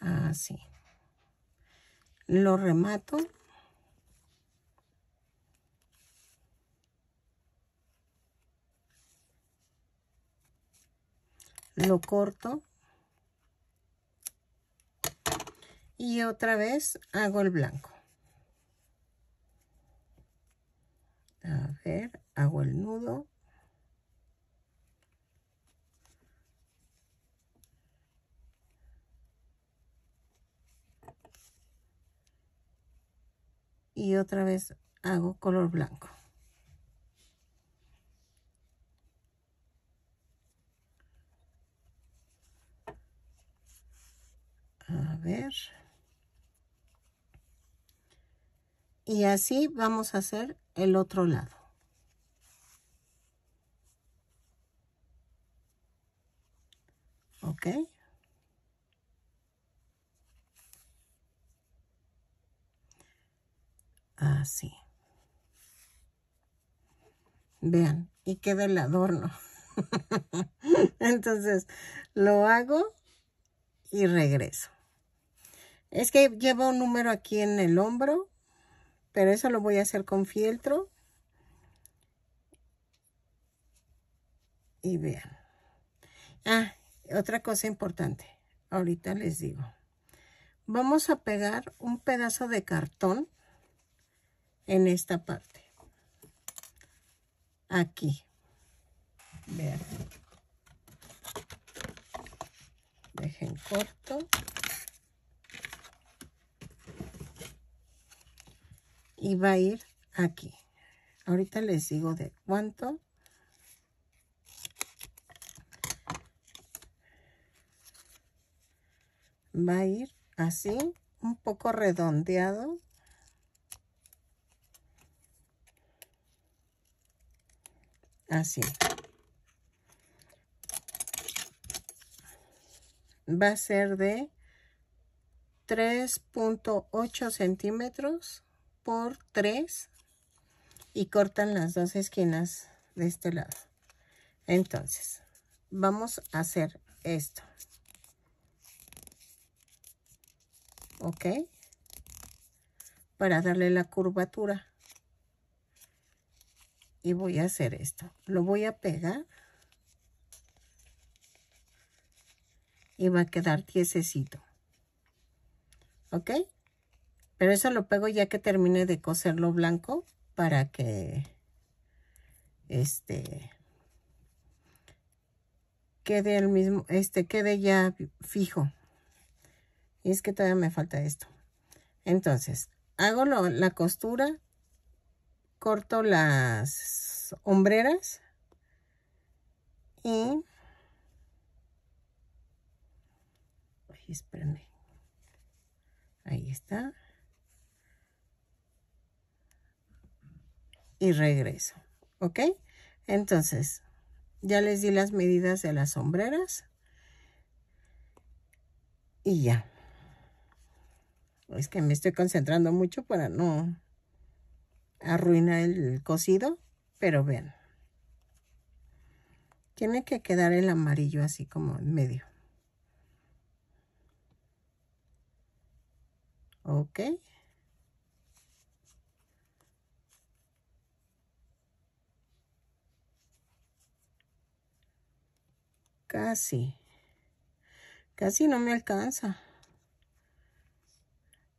Speaker 1: Así. Ah, Lo remato lo corto y otra vez hago el blanco. A ver, hago el nudo. Y otra vez hago color blanco. ver. Y así vamos a hacer el otro lado. ¿Ok? Así. Vean, y queda el adorno. Entonces, lo hago y regreso. Es que llevo un número aquí en el hombro, pero eso lo voy a hacer con fieltro. Y vean. Ah, otra cosa importante. Ahorita les digo. Vamos a pegar un pedazo de cartón en esta parte. Aquí. Vean. Dejen corto. y va a ir aquí. Ahorita les digo de cuánto. Va a ir así, un poco redondeado. Así. Va a ser de 3.8 centímetros por 3 y cortan las dos esquinas de este lado. Entonces, vamos a hacer esto. ¿Ok? Para darle la curvatura. Y voy a hacer esto. Lo voy a pegar. Y va a quedar tiesecito. ¿Ok? Pero eso lo pego ya que termine de coserlo blanco para que este quede el mismo, este quede ya fijo. Y es que todavía me falta esto. Entonces, hago la costura, corto las hombreras y Ahí está. y regreso. ¿Ok? Entonces, ya les di las medidas de las sombreras. Y ya. Es que me estoy concentrando mucho para no arruinar el cocido Pero vean. Tiene que quedar el amarillo así como en medio. Ok. Casi. Casi no me alcanza.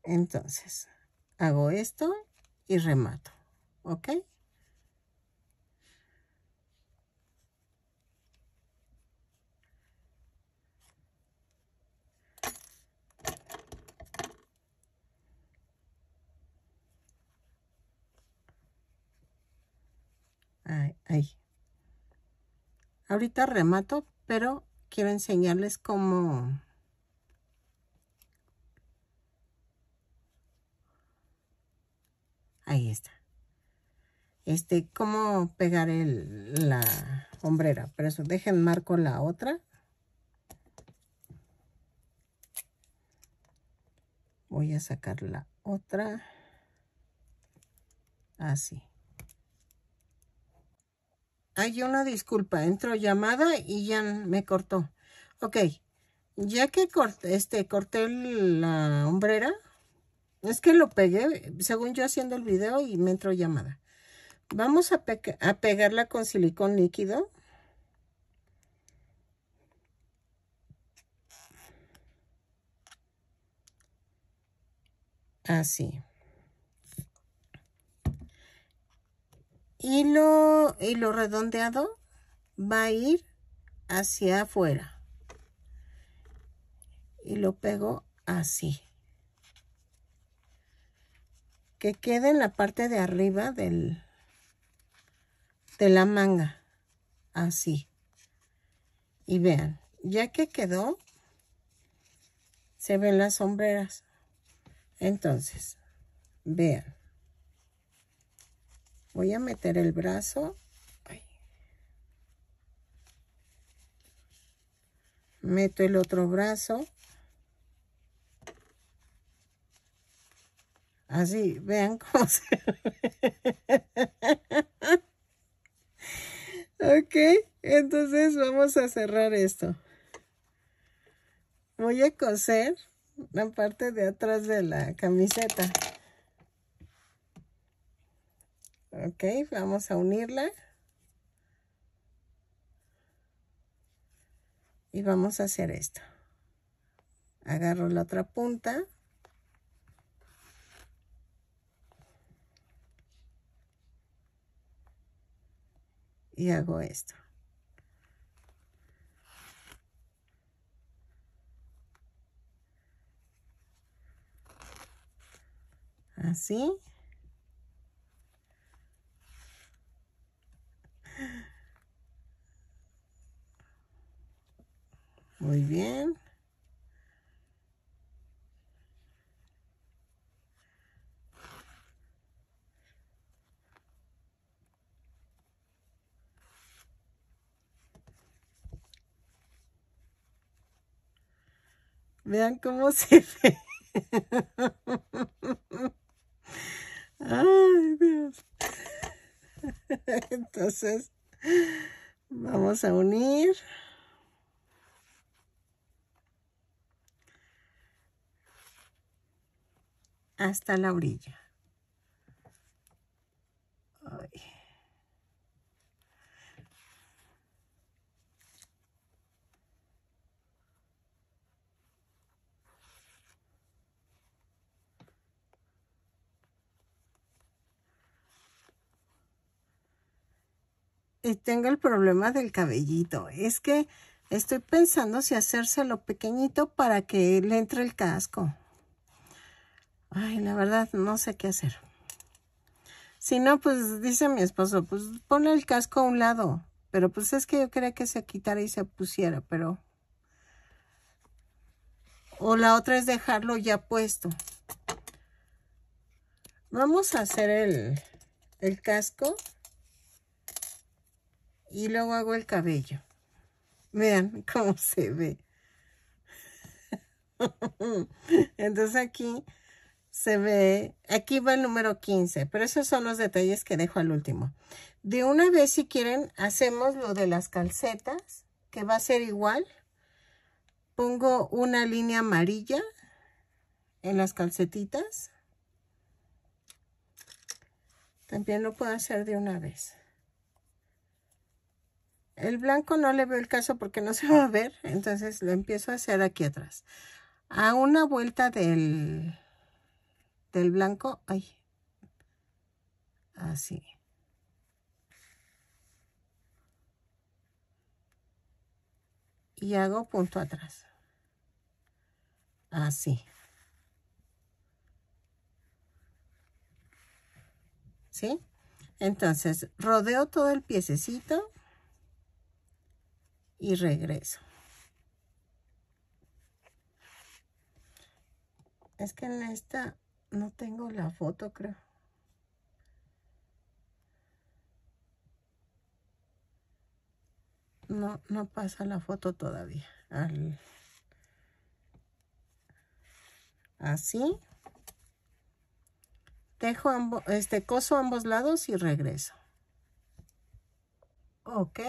Speaker 1: Entonces, hago esto y remato. ¿Ok? Ahí, ahí. Ahorita remato pero quiero enseñarles cómo ahí está este cómo pegar la hombrera pero eso dejen marco la otra voy a sacar la otra así hay una disculpa, entró llamada y ya me cortó. Ok, ya que corté, este, corté la hombrera, es que lo pegué, según yo haciendo el video, y me entró llamada. Vamos a, a pegarla con silicón líquido. Así. Y lo redondeado va a ir hacia afuera y lo pego así que quede en la parte de arriba del, de la manga así y vean ya que quedó se ven las sombreras entonces vean voy a meter el brazo meto el otro brazo así vean cómo se ok entonces vamos a cerrar esto voy a coser la parte de atrás de la camiseta Okay, vamos a unirla y vamos a hacer esto agarro la otra punta y hago esto así Muy bien. Vean cómo se ve. Ay, Dios. Entonces, vamos a unir. hasta la orilla. Y tengo el problema del cabellito. Es que estoy pensando si hacérselo pequeñito para que le entre el casco. Ay, la verdad, no sé qué hacer. Si no, pues dice mi esposo, pues pone el casco a un lado. Pero pues es que yo quería que se quitara y se pusiera, pero... O la otra es dejarlo ya puesto. Vamos a hacer el, el casco. Y luego hago el cabello. Vean cómo se ve. Entonces aquí se ve, aquí va el número 15, pero esos son los detalles que dejo al último. De una vez, si quieren, hacemos lo de las calcetas, que va a ser igual. Pongo una línea amarilla en las calcetitas. También lo puedo hacer de una vez. El blanco no le veo el caso porque no se va a ver, entonces lo empiezo a hacer aquí atrás. A una vuelta del del blanco, ahí. así. Y hago punto atrás. Así. ¿Sí? Entonces, rodeo todo el piececito y regreso. Es que en esta no tengo la foto, creo. No, no pasa la foto todavía. Así. Dejo ambos, este coso ambos lados y regreso. Ok.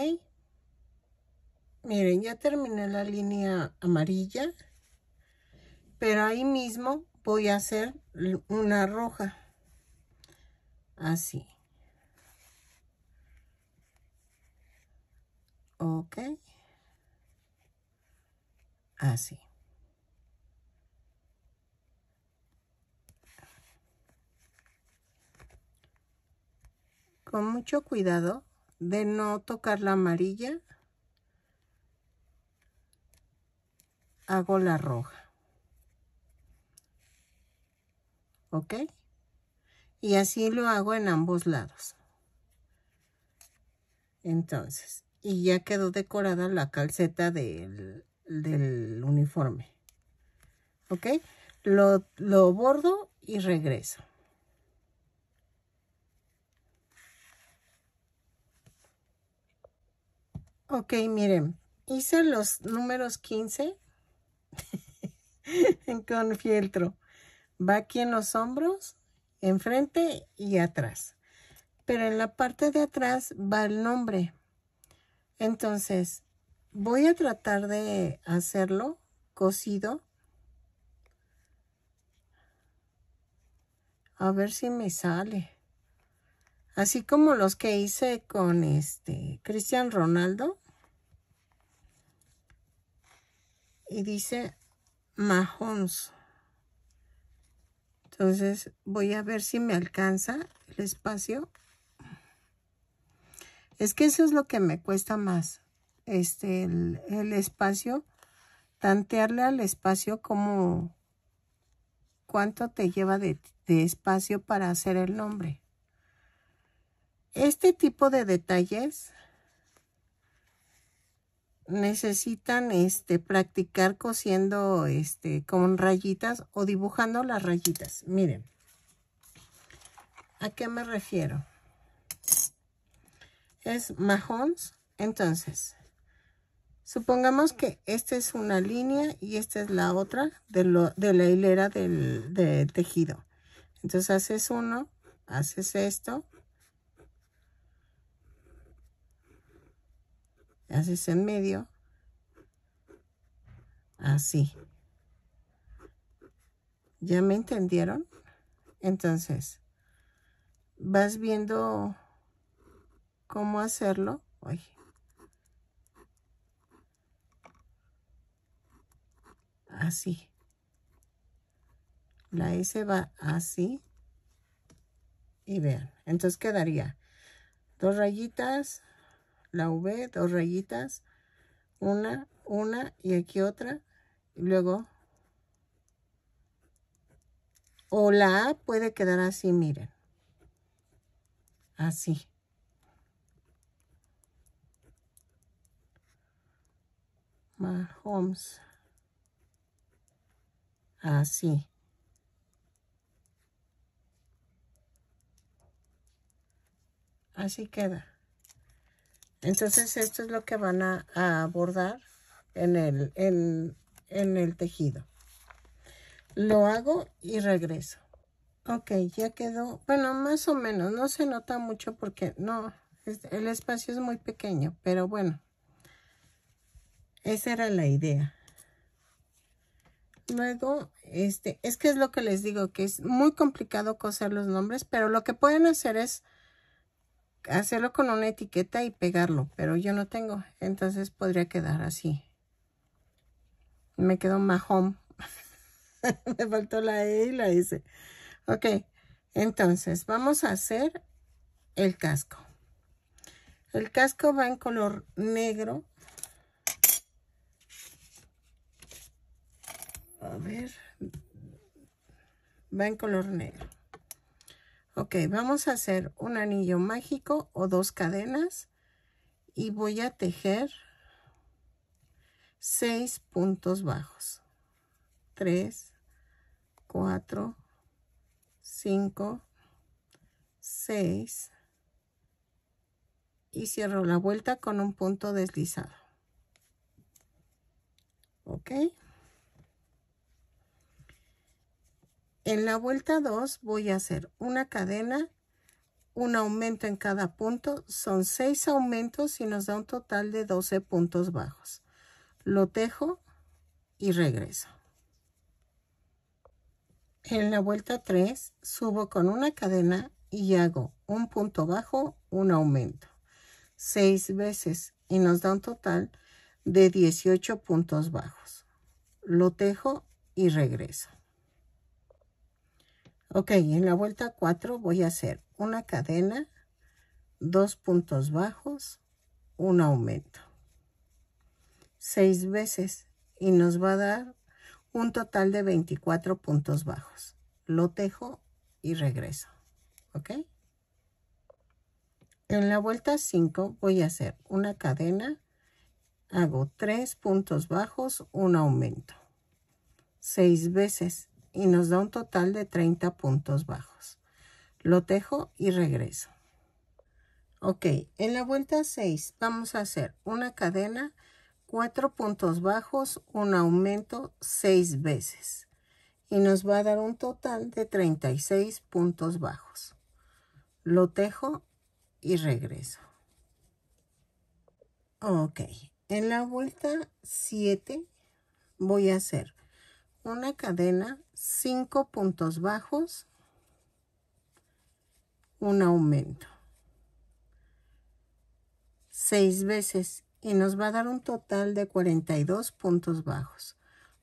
Speaker 1: Miren, ya terminé la línea amarilla. Pero ahí mismo voy a hacer una roja así ok así con mucho cuidado de no tocar la amarilla hago la roja ¿ok? Y así lo hago en ambos lados. Entonces, y ya quedó decorada la calceta del, del uniforme. ¿Ok? Lo, lo bordo y regreso. Ok, miren, hice los números 15 con fieltro. Va aquí en los hombros, enfrente y atrás. Pero en la parte de atrás va el nombre. Entonces, voy a tratar de hacerlo cosido. A ver si me sale. Así como los que hice con este Cristian Ronaldo. Y dice Mahomes. Entonces voy a ver si me alcanza el espacio. Es que eso es lo que me cuesta más. Este, el, espacio, tantearle al espacio como cuánto te lleva de espacio para hacer el nombre. Este tipo de detalles necesitan este, practicar cosiendo este, con rayitas o dibujando las rayitas. Miren, ¿a qué me refiero? Es majons. Entonces, supongamos que esta es una línea y esta es la otra de, la hilera del tejido. Entonces haces uno, haces esto, haces en medio, así. ¿Ya me entendieron? Entonces, vas viendo cómo hacerlo. Así. La S va así. Y vean. Entonces quedaría dos rayitas, la V, dos rayitas, una, una y aquí otra, y luego, o la A puede quedar así, miren, así. Mahomes. Así. Así queda. Entonces esto es lo que van a, abordar en el, en, el tejido. Lo hago y regreso. Ok, ya quedó, bueno, más o menos, no se nota mucho porque no, el espacio es muy pequeño, pero bueno, esa era la idea. Luego, este, es que es lo que les digo, que es muy complicado coser los nombres, pero lo que pueden hacer es hacerlo con una etiqueta y pegarlo, pero yo no tengo, entonces podría quedar así. Me quedó majón Me faltó la E y la S. Ok, entonces vamos a hacer el casco. El casco va en color negro. A ver. Va en color negro. Ok, vamos a hacer un anillo mágico o dos cadenas y voy a tejer seis puntos bajos. 3, 4, 5, 6 y cierro la vuelta con un punto deslizado. ¿Ok? En la vuelta 2 voy a hacer una cadena, un aumento en cada punto. Son 6 aumentos y nos da un total de 12 puntos bajos. Lo tejo y regreso. En la vuelta 3 subo con una cadena y hago un punto bajo, un aumento. Seis veces y nos da un total de 18 puntos bajos. Lo tejo y regreso. Ok, en la vuelta 4 voy a hacer una cadena, dos puntos bajos, un aumento. Seis veces y nos va a dar un total de 24 puntos bajos. Lo tejo y regreso. ¿Ok? En la vuelta 5 voy a hacer una cadena, hago tres puntos bajos, un aumento. Seis veces y nos da un total de 30 puntos bajos. Lo tejo y regreso. Ok, en la vuelta 6 vamos a hacer una cadena, 4 puntos bajos, un aumento 6 veces. Y nos va a dar un total de 36 puntos bajos. Lo tejo y regreso. Ok, en la vuelta 7 voy a hacer una cadena, 5 puntos bajos, un aumento. 6 veces y nos va a dar un total de 42 puntos bajos.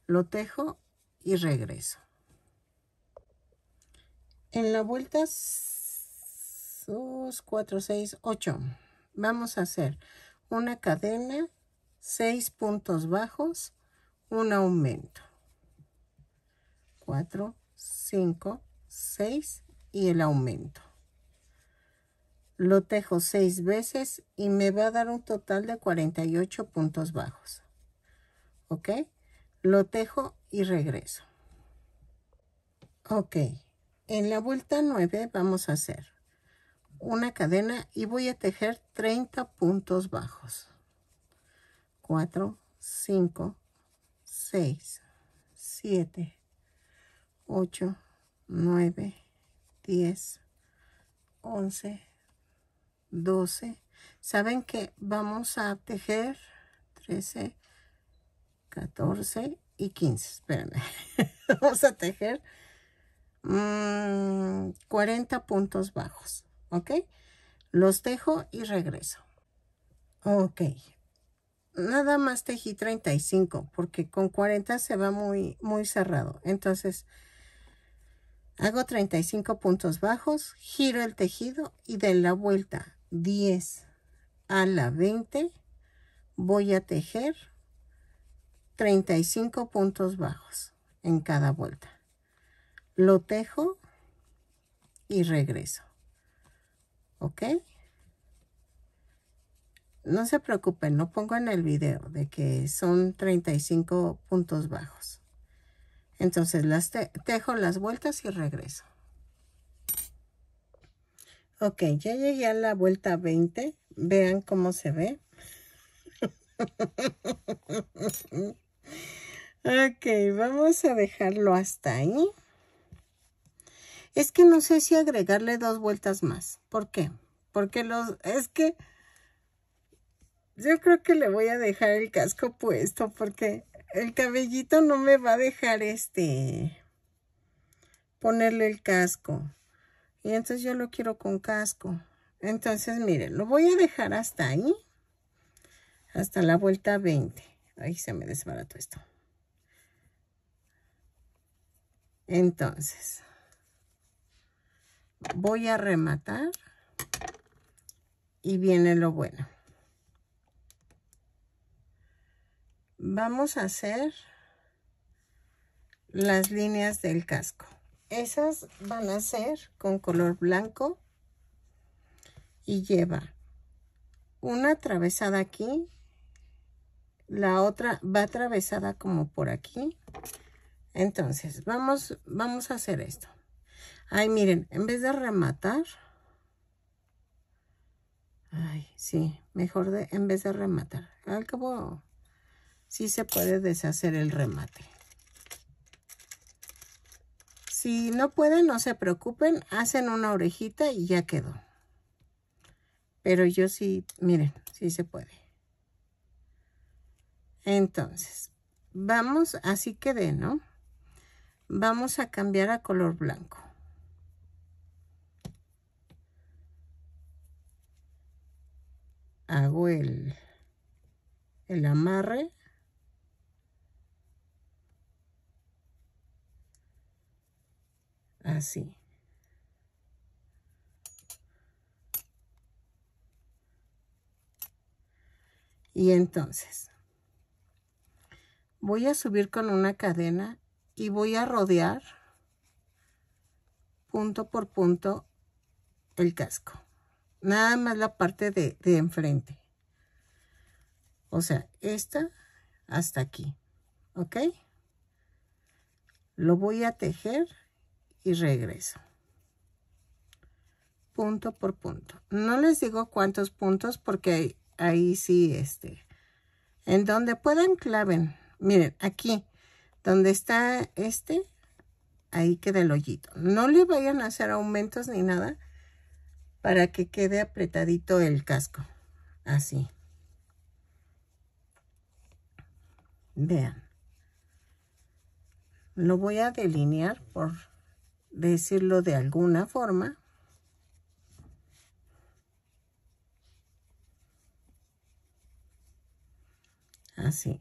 Speaker 1: Lo tejo y regreso. En la vuelta 2, 4, 6, 8 vamos a hacer una cadena, 6 puntos bajos, un aumento. 4, 5, 6 y el aumento. Lo tejo 6 veces y me va a dar un total de 48 puntos bajos. ¿Ok? Lo tejo y regreso. Ok, en la vuelta 9 vamos a hacer una cadena y voy a tejer 30 puntos bajos. 4, 5, 6, 7, 8, 9, 10, 11, 12. Saben que vamos a tejer 13, 14 y 15. Espérenme. vamos a tejer 40 mm, puntos bajos. ¿Ok? Los tejo y regreso. Ok. Nada más tejí 35 porque con 40 se va muy, muy cerrado. Entonces, hago 35 puntos bajos giro el tejido y de la vuelta 10 a la 20 voy a tejer 35 puntos bajos en cada vuelta lo tejo y regreso ok no se preocupen no pongo en el video de que son 35 puntos bajos entonces las tejo las vueltas y regreso. Ok, ya llegué a la vuelta 20. Vean cómo se ve. ok, vamos a dejarlo hasta ahí. Es que no sé si agregarle dos vueltas más. ¿Por qué? Porque los, es que yo creo que le voy a dejar el casco puesto porque el cabellito no me va a dejar este ponerle el casco. Y entonces yo lo quiero con casco. Entonces, miren, lo voy a dejar hasta ahí. Hasta la vuelta 20. Ahí se me desbarató esto. Entonces, voy a rematar. Y viene lo bueno. vamos a hacer las líneas del casco. Esas van a ser con color blanco y lleva una atravesada aquí, la otra va atravesada como por aquí. Entonces, vamos, vamos a hacer esto. Ay, miren, en vez de rematar, ay, sí, mejor de, en vez de rematar, al cabo si se puede deshacer el remate. Si no pueden, no se preocupen, hacen una orejita y ya quedó. Pero yo sí, miren, sí se puede. Entonces, vamos, así quedé, ¿no? Vamos a cambiar a color blanco. Hago el amarre así. Y entonces, voy a subir con una cadena y voy a rodear punto por punto el casco. Nada más la parte de, de enfrente. O sea, esta hasta aquí. ¿Ok? Lo voy a tejer y regreso. Punto por punto. No les digo cuántos puntos porque ahí, sí, este, en donde puedan claven. Miren, aquí, donde está este, ahí queda el hoyito. No le vayan a hacer aumentos ni nada para que quede apretadito el casco. Así. Vean. Lo voy a delinear por decirlo de alguna forma, así.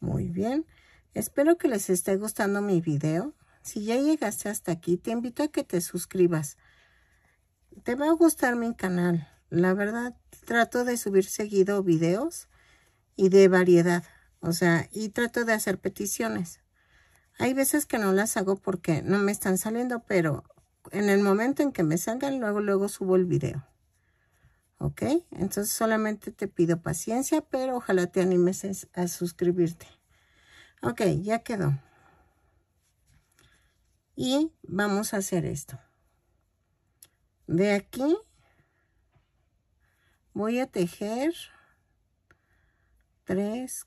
Speaker 1: Muy bien, espero que les esté gustando mi video. Si ya llegaste hasta aquí, te invito a que te suscribas. Te va a gustar mi canal. La verdad, trato de subir seguido videos y de variedad. O sea, y trato de hacer peticiones. Hay veces que no las hago porque no me están saliendo, pero en el momento en que me salgan, luego, luego subo el video. ¿Ok? Entonces solamente te pido paciencia, pero ojalá te animes a suscribirte. Ok, ya quedó. Y vamos a hacer esto. De aquí voy a tejer tres.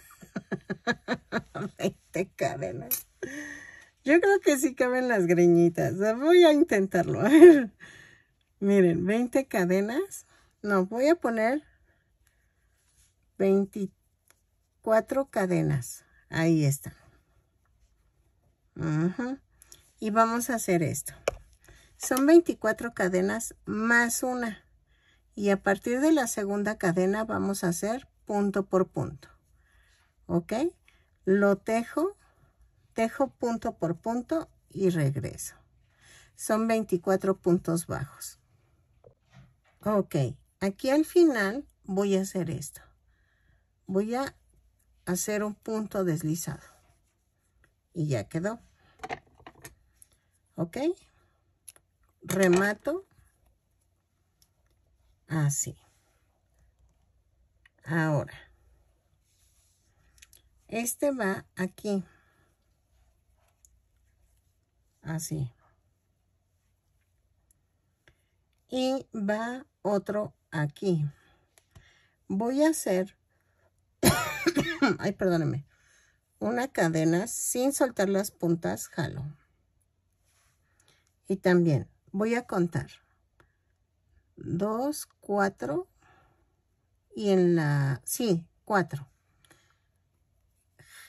Speaker 1: 20 cadenas. Yo creo que sí caben las greñitas. Voy a intentarlo. Miren, 20 cadenas. No, voy a poner 24 cadenas. Ahí está. Y vamos a hacer esto. Son 24 cadenas más una. Y a partir de la segunda cadena vamos a hacer punto por punto. ¿ok? Lo tejo, tejo punto por punto y regreso. Son 24 puntos bajos. Ok, aquí al final voy a hacer esto. Voy a hacer un punto deslizado. Y ya quedó. ¿Ok? Remato. Así. Ahora este va aquí. Así. Y va otro aquí. Voy a hacer, ay, perdóname, una cadena sin soltar las puntas, jalo. Y también voy a contar. dos, cuatro, y en la, sí, cuatro.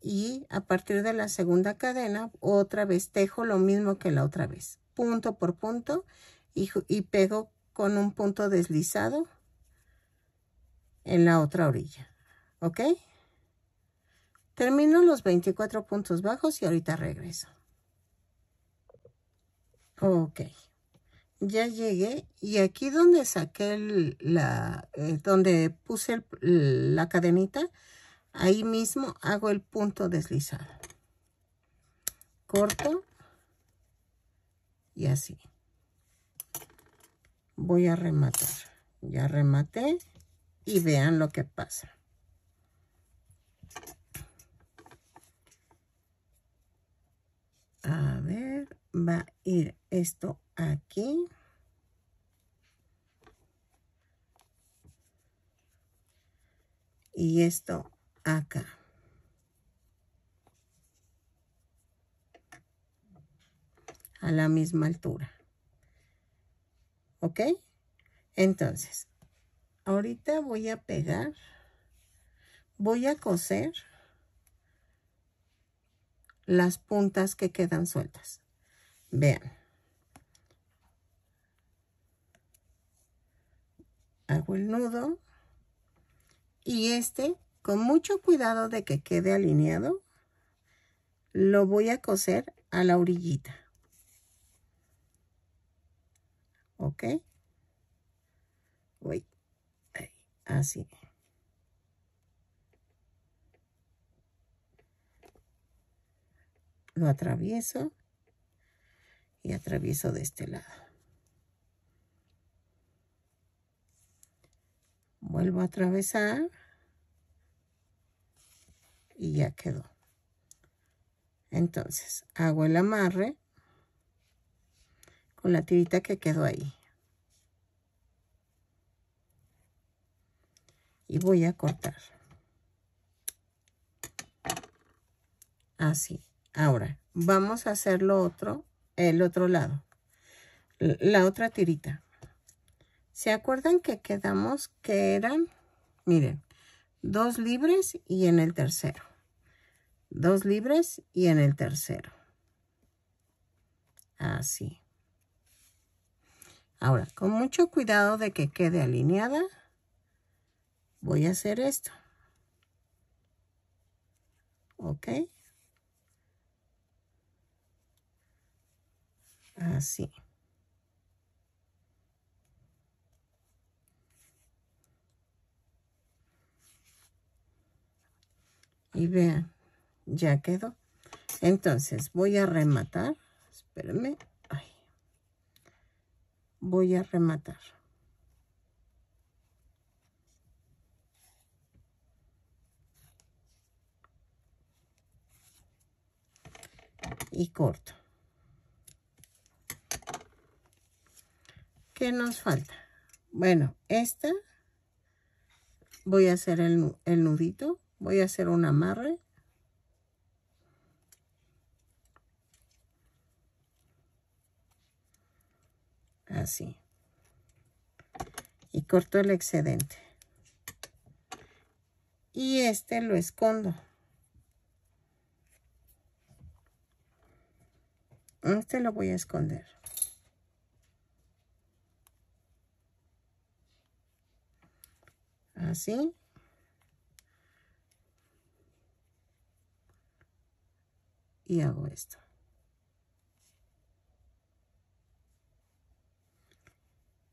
Speaker 1: y a partir de la segunda cadena otra vez tejo lo mismo que la otra vez punto por punto y, y pego con un punto deslizado en la otra orilla ok termino los 24 puntos bajos y ahorita regreso ok ya llegué y aquí donde saqué la eh, donde puse la cadenita ahí mismo hago el punto deslizado corto y así voy a rematar ya rematé y vean lo que pasa a ver va a ir esto aquí y esto acá. A la misma altura. ¿Ok? Entonces, ahorita voy a pegar, voy a coser las puntas que quedan sueltas. Vean. Hago el nudo y este con mucho cuidado de que quede alineado, lo voy a coser a la orillita. ¿Ok? Voy así. Lo atravieso y atravieso de este lado. Vuelvo a atravesar y ya quedó. Entonces, hago el amarre con la tirita que quedó ahí. Y voy a cortar. Así. Ahora, vamos a hacer lo otro, el otro lado. La otra tirita. ¿Se acuerdan que quedamos que eran? Miren, dos libres y en el tercero dos libres y en el tercero. Así. Ahora, con mucho cuidado de que quede alineada, voy a hacer esto. ¿Ok? Así. Y vean. Ya quedó. Entonces voy a rematar. Espérenme. Voy a rematar. Y corto. ¿Qué nos falta? Bueno, esta voy a hacer el, el nudito, voy a hacer un amarre así. Y corto el excedente. Y este lo escondo. Este lo voy a esconder. Así. Y hago esto.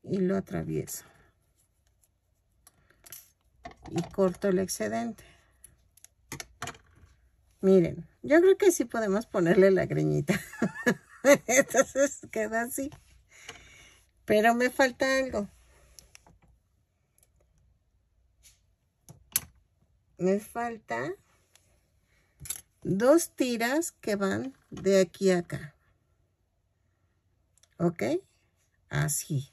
Speaker 1: y lo atravieso y corto el excedente miren yo creo que sí podemos ponerle la greñita entonces queda así pero me falta algo me falta dos tiras que van de aquí a acá. ¿Ok? Así.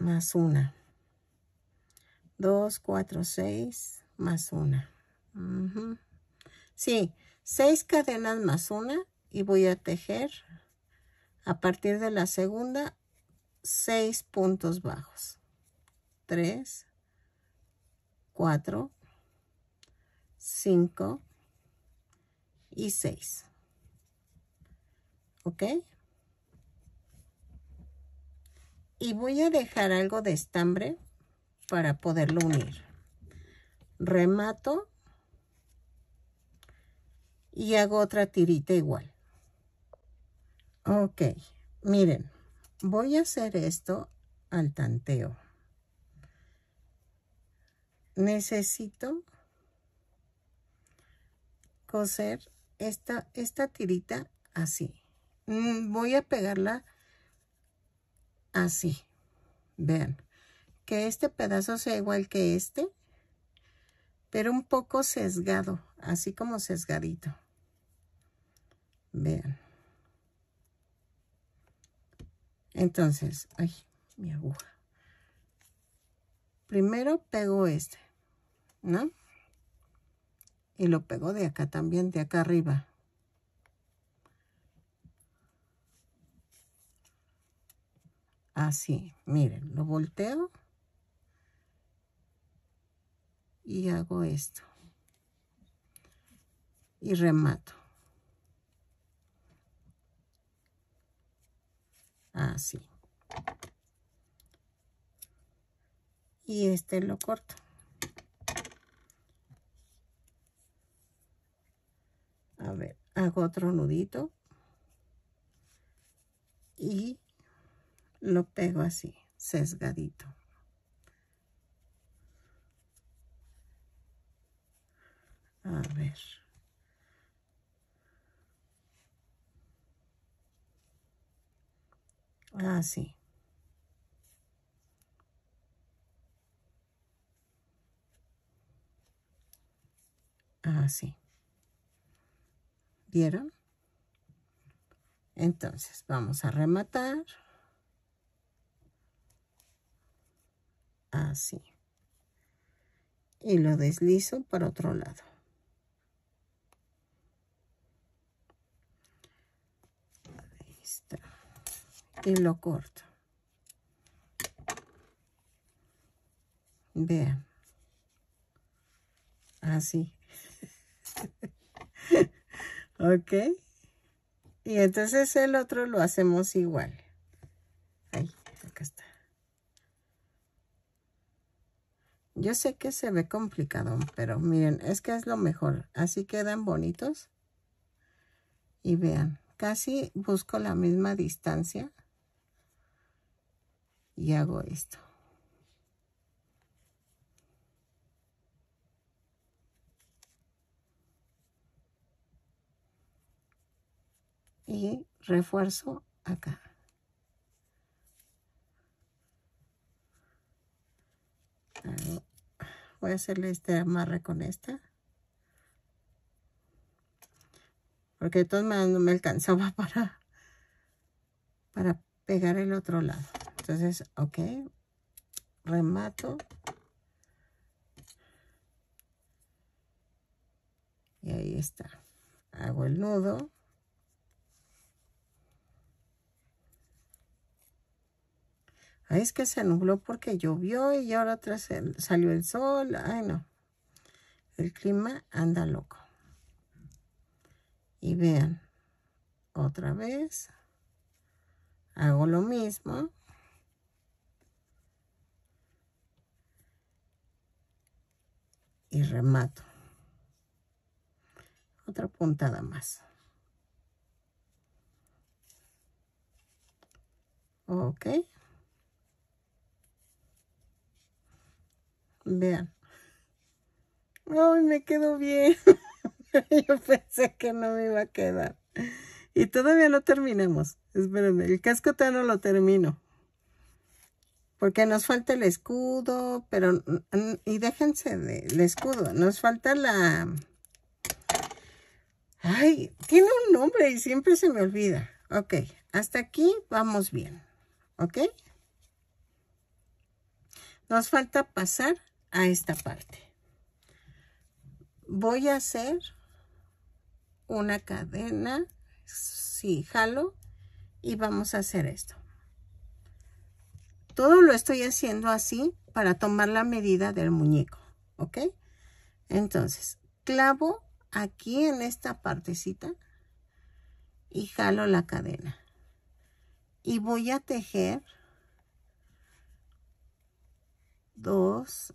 Speaker 1: más una. 2, 4, 6 más una. si seis Sí, cadenas más una y voy a tejer a partir de la segunda seis puntos bajos. 3, 4, 5 y 6. ¿Ok? y voy a dejar algo de estambre para poderlo unir. Remato y hago otra tirita igual. Ok, miren, voy a hacer esto al tanteo. Necesito coser esta, esta tirita así. Mm, voy a pegarla así. Vean, que este pedazo sea igual que este, pero un poco sesgado, así como sesgadito. Vean. Entonces, ay, mi aguja. Primero pego este, ¿no? Y lo pego de acá también, de acá arriba. Así, miren, lo volteo y hago esto. Y remato. Así. Y este lo corto. A ver, hago otro nudito. Y lo pego así, sesgadito. A ver. Así. Así. ¿Vieron? Entonces, vamos a rematar. así. Y lo deslizo para otro lado. Y lo corto. Vean. Así. ¿Ok? Y entonces el otro lo hacemos igual. Yo sé que se ve complicado, pero miren, es que es lo mejor. Así quedan bonitos. Y vean, casi busco la misma distancia. Y hago esto. y refuerzo acá voy a hacerle este amarre con esta porque de todas maneras no me alcanzaba para para pegar el otro lado entonces ok remato y ahí está hago el nudo Ay, es que se nubló porque llovió y ahora tras salió el sol. Ay, no. El clima anda loco. Y vean, otra vez. Hago lo mismo. Y remato. Otra puntada más. Ok. Vean. Ay, me quedó bien. Yo pensé que no me iba a quedar. Y todavía no terminamos. Espérenme, el casco no lo termino. Porque nos falta el escudo, pero... Y déjense del escudo. Nos falta la... Ay, tiene un nombre y siempre se me olvida. Ok, hasta aquí vamos bien. ¿Ok? Nos falta pasar a esta parte. Voy a hacer una cadena, si jalo, y vamos a hacer esto. Todo lo estoy haciendo así para tomar la medida del muñeco, ¿ok? Entonces, clavo aquí en esta partecita y jalo la cadena. Y voy a tejer dos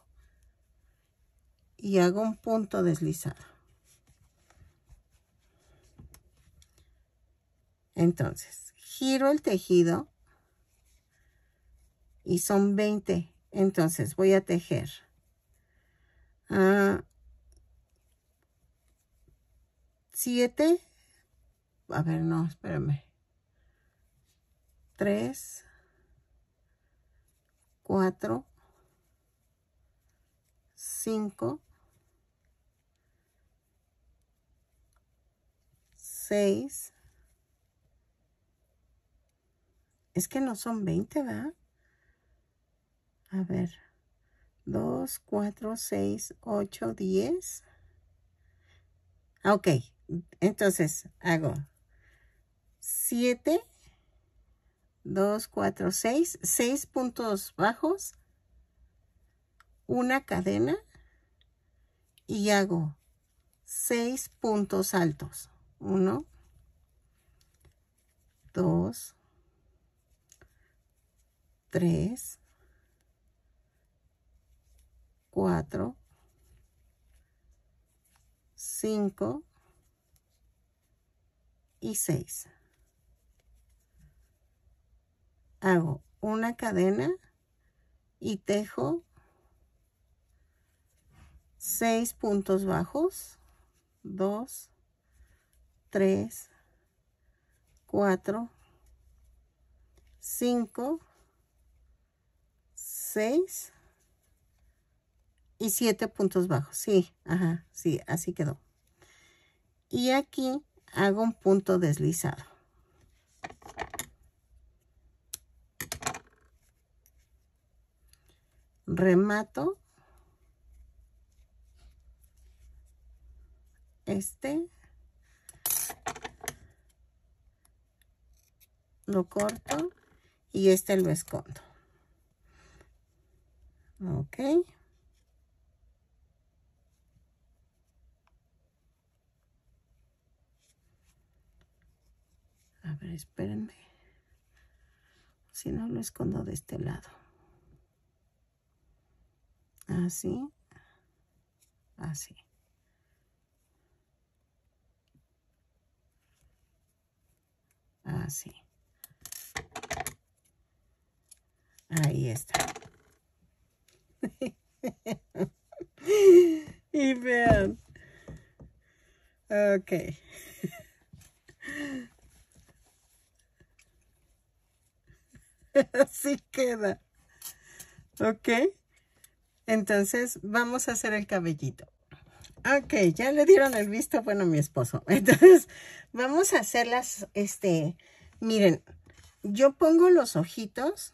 Speaker 1: y hago un punto deslizado. Entonces, giro el tejido y son 20. Entonces voy a tejer a 7, a ver, no, espérame, 3, 4, 5, 6. Es que no son 20, ¿verdad? A ver. 2, 4, 6, 8, 10. Ok. Entonces hago 7, 2, 4, 6. 6 puntos bajos. Una cadena. Y hago 6 puntos altos. 1, 2, 3, 4, 5 y 6. Hago una cadena y tejo 6 puntos bajos, 2, 3, 4, 5, 6 y 7 puntos bajos. Sí, ajá, sí, así quedó. Y aquí hago un punto deslizado. Remato este lo corto y este lo escondo. Ok. A ver, espérenme. Si no, lo escondo de este lado. Así. Así. Así. Ahí está. y vean. Ok. Así queda. Ok. Entonces vamos a hacer el cabellito. Ok, ya le dieron el visto, bueno, mi esposo. Entonces, vamos a hacerlas, este, miren, yo pongo los ojitos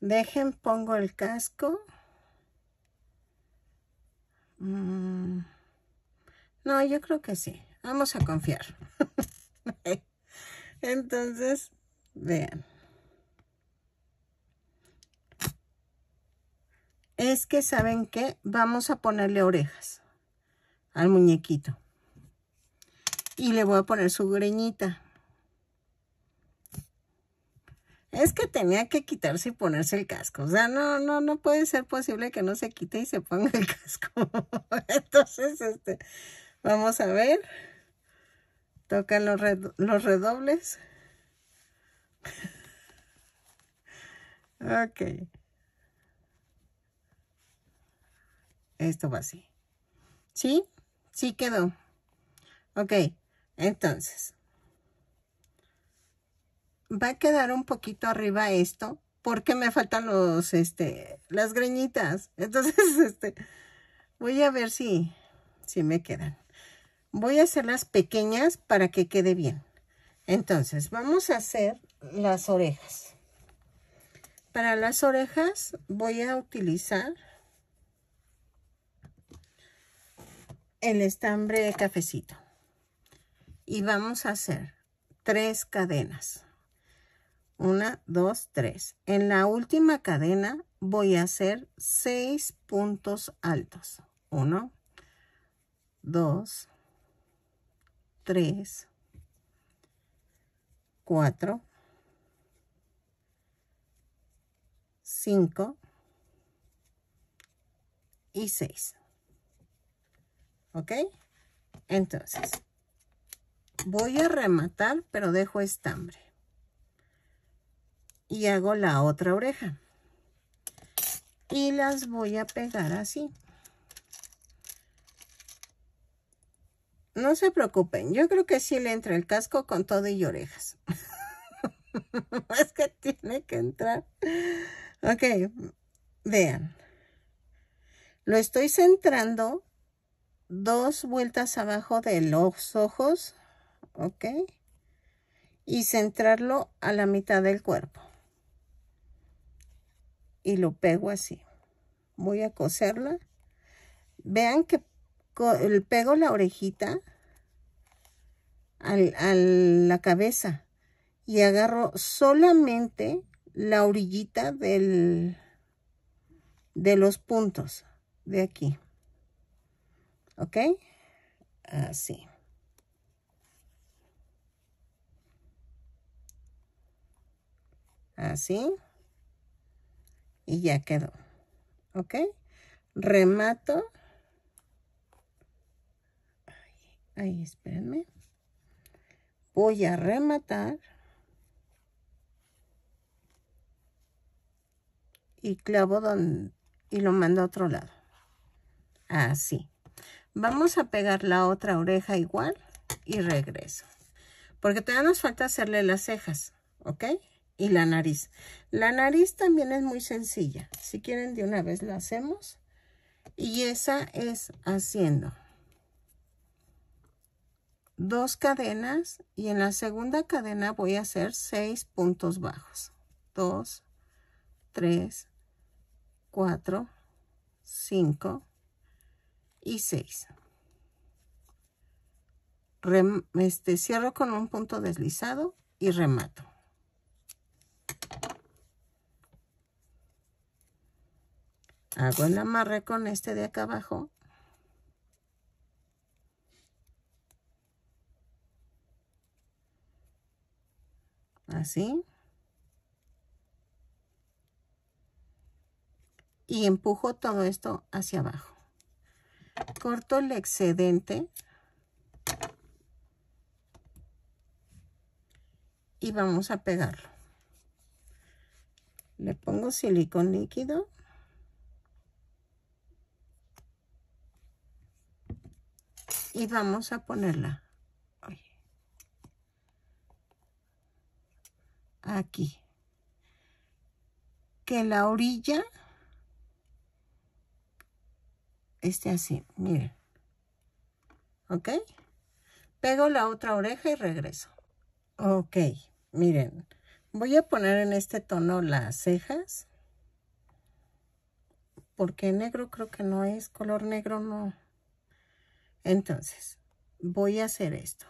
Speaker 1: Dejen, pongo el casco. Mm. No, yo creo que sí. Vamos a confiar. Entonces, vean. Es que, ¿saben qué? Vamos a ponerle orejas al muñequito. Y le voy a poner su greñita es que tenía que quitarse y ponerse el casco. O sea, no, no, no puede ser posible que no se quite y se ponga el casco. Entonces, este, vamos a ver. Tocan los, los redobles. ok. Esto va así. ¿Sí? Sí quedó. Ok, entonces va a quedar un poquito arriba esto porque me faltan los, este, las greñitas. Entonces, este, voy a ver si, si me quedan. Voy a hacerlas pequeñas para que quede bien. Entonces, vamos a hacer las orejas. Para las orejas voy a utilizar el estambre de cafecito. Y vamos a hacer tres cadenas. 1, 2, 3. En la última cadena voy a hacer 6 puntos altos. 1, 2, 3, 4, 5 y 6. ¿Ok? Entonces, voy a rematar, pero dejo estambre y hago la otra oreja. Y las voy a pegar así. No se preocupen, yo creo que sí le entra el casco con todo y orejas. es que tiene que entrar. Ok, vean. Lo estoy centrando dos vueltas abajo de los ojos, ok, y centrarlo a la mitad del cuerpo y lo pego así. Voy a coserla. Vean que el pego la orejita al, a la cabeza y agarro solamente la orillita del, de los puntos de aquí. ¿Ok? Así. Así y ya quedó. ¿Ok? Remato. Ahí, espérenme. Voy a rematar. Y clavo donde, y lo mando a otro lado. Así. Vamos a pegar la otra oreja igual y regreso. Porque todavía nos falta hacerle las cejas, ¿ok? y la nariz. La nariz también es muy sencilla. Si quieren, de una vez la hacemos. Y esa es haciendo dos cadenas y en la segunda cadena voy a hacer seis puntos bajos. 2, 3, 4, 5 y 6. Este, cierro con un punto deslizado y remato. hago el amarre con este de acá abajo así y empujo todo esto hacia abajo corto el excedente y vamos a pegarlo le pongo silicón líquido y vamos a ponerla aquí que la orilla esté así miren ok pego la otra oreja y regreso ok miren voy a poner en este tono las cejas porque negro creo que no es color negro no entonces, voy a hacer esto.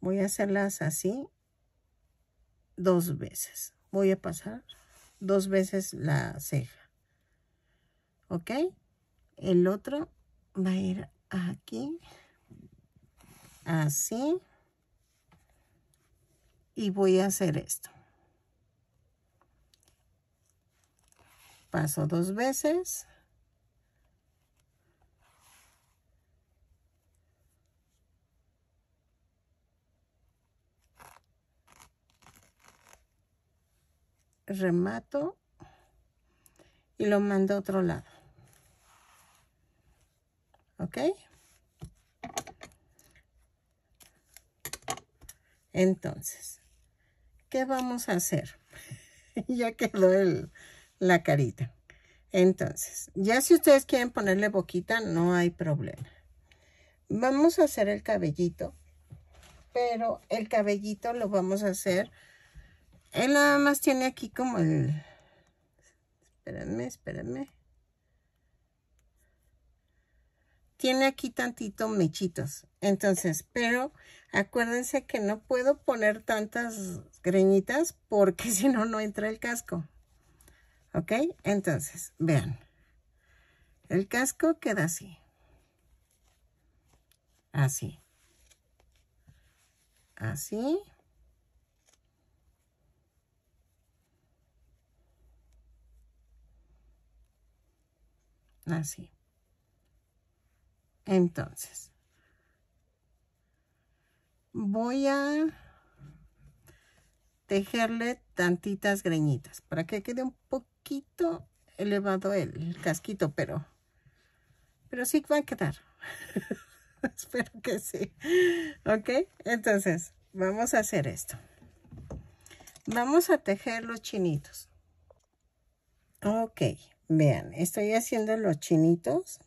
Speaker 1: Voy a hacerlas así dos veces. Voy a pasar dos veces la ceja. ¿Ok? El otro va a ir aquí. Así. Y voy a hacer esto. Paso dos veces. remato y lo mando a otro lado. ¿Ok? Entonces, ¿qué vamos a hacer? ya quedó el, la carita. Entonces, ya si ustedes quieren ponerle boquita, no hay problema. Vamos a hacer el cabellito, pero el cabellito lo vamos a hacer él nada más tiene aquí como el... Espérenme, espérenme. Tiene aquí tantito mechitos. Entonces, pero acuérdense que no puedo poner tantas greñitas porque si no, no entra el casco. ¿Ok? Entonces, vean. El casco queda así. Así. Así. Así. Entonces, voy a tejerle tantitas greñitas para que quede un poquito elevado el, casquito, pero, pero sí va a quedar. Espero que sí. Ok, entonces vamos a hacer esto. Vamos a tejer los chinitos. Ok. Vean, estoy haciendo los chinitos.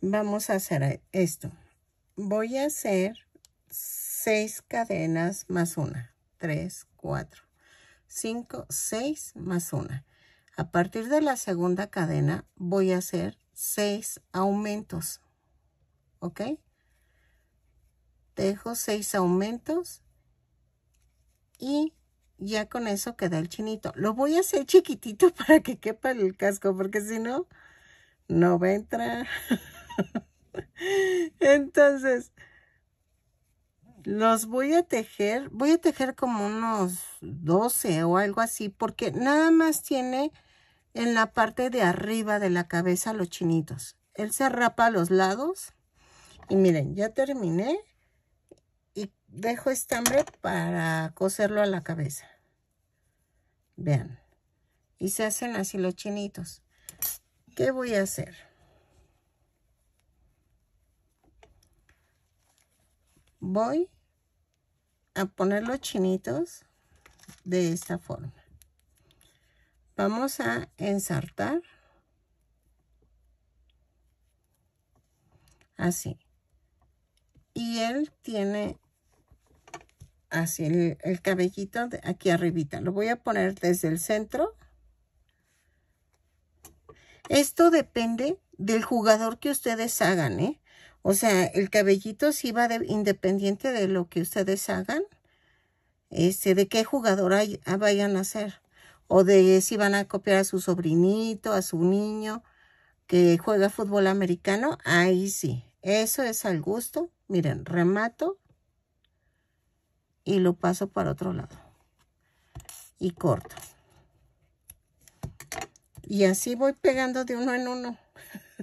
Speaker 1: Vamos a hacer esto. Voy a hacer seis cadenas más una. Tres, cuatro, cinco, seis más una. A partir de la segunda cadena voy a hacer seis aumentos. ¿Ok? Dejo seis aumentos y ya con eso queda el chinito. Lo voy a hacer chiquitito para que quepa el casco, porque si no, no va a entrar. Entonces, los voy a tejer, voy a tejer como unos 12 o algo así, porque nada más tiene en la parte de arriba de la cabeza los chinitos. Él se rapa a los lados. Y miren, ya terminé. Y dejo estambre para coserlo a la cabeza. Vean. Y se hacen así los chinitos. ¿Qué voy a hacer? Voy a poner los chinitos de esta forma. Vamos a ensartar. Así. Y él tiene así el, cabellito aquí arribita. Lo voy a poner desde el centro. Esto depende del jugador que ustedes hagan, ¿eh? O sea, el cabellito sí va independiente de lo que ustedes hagan, este, de qué jugador ah, vayan a hacer. O de si van a copiar a su sobrinito, a su niño que juega fútbol americano, ahí sí. Eso es al gusto. Miren, remato y lo paso para otro lado y corto y así voy pegando de uno en uno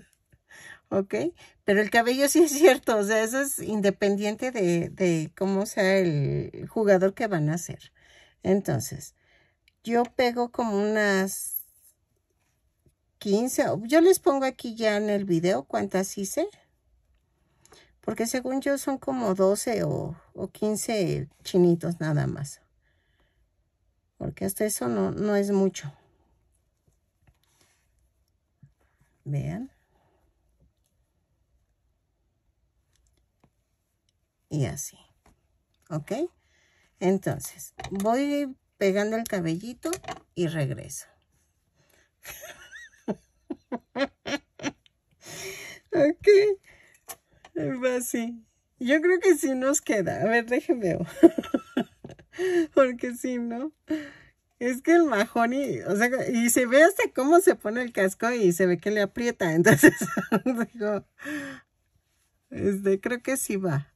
Speaker 1: ok pero el cabello sí es cierto o sea eso es independiente de, de cómo sea el jugador que van a hacer entonces yo pego como unas 15 yo les pongo aquí ya en el video cuántas hice porque según yo son como 12 o, o 15 chinitos nada más. Porque hasta eso no, no es mucho. Vean. Y así. ¿Ok? Entonces, voy pegando el cabellito y regreso. ok. Va, pues sí. Yo creo que sí nos queda. A ver, déjenme. Porque sí, no. Es que el y, o sea, y se ve hasta cómo se pone el casco y se ve que le aprieta. Entonces, este, creo que sí va.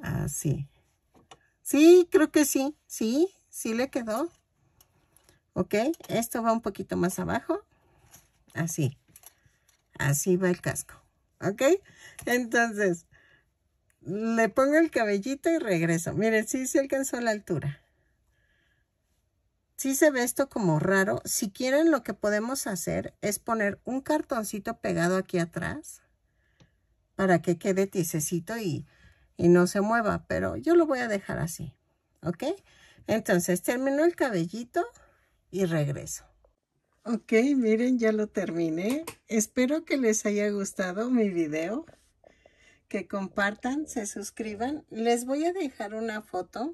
Speaker 1: Así. Ah, sí, creo que sí. Sí, sí le quedó. Ok, esto va un poquito más abajo. Así. Así va el casco. ¿ok? Entonces, le pongo el cabellito y regreso. Miren, sí se alcanzó la altura. Sí se ve esto como raro. Si quieren, lo que podemos hacer es poner un cartoncito pegado aquí atrás para que quede tisecito y, y no se mueva. Pero yo lo voy a dejar así, ¿ok? Entonces, termino el cabellito y regreso. Ok, miren, ya lo terminé. Espero que les haya gustado mi video. Que compartan, se suscriban. Les voy a dejar una foto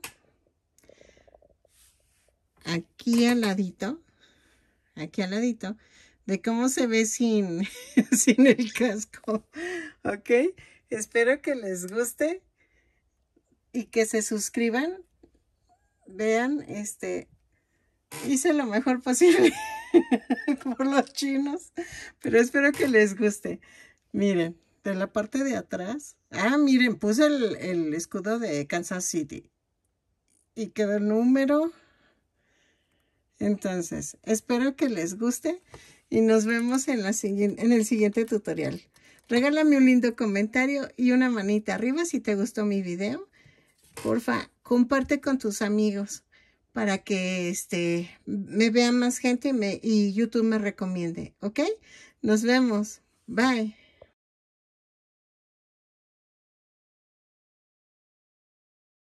Speaker 1: aquí al ladito, aquí al ladito, de cómo se ve sin, sin el casco. Ok, espero que les guste y que se suscriban. Vean, este, hice lo mejor posible. por los chinos. Pero espero que les guste. Miren, de la parte de atrás. Ah, miren, puse el, escudo de Kansas City. Y quedó el número. Entonces, espero que les guste. Y nos vemos en, la, en el siguiente tutorial. Regálame un lindo comentario y una manita arriba si te gustó mi video. Porfa, comparte con tus amigos para que este, me vea más gente y, me, y YouTube me recomiende, ¿ok? Nos vemos. Bye.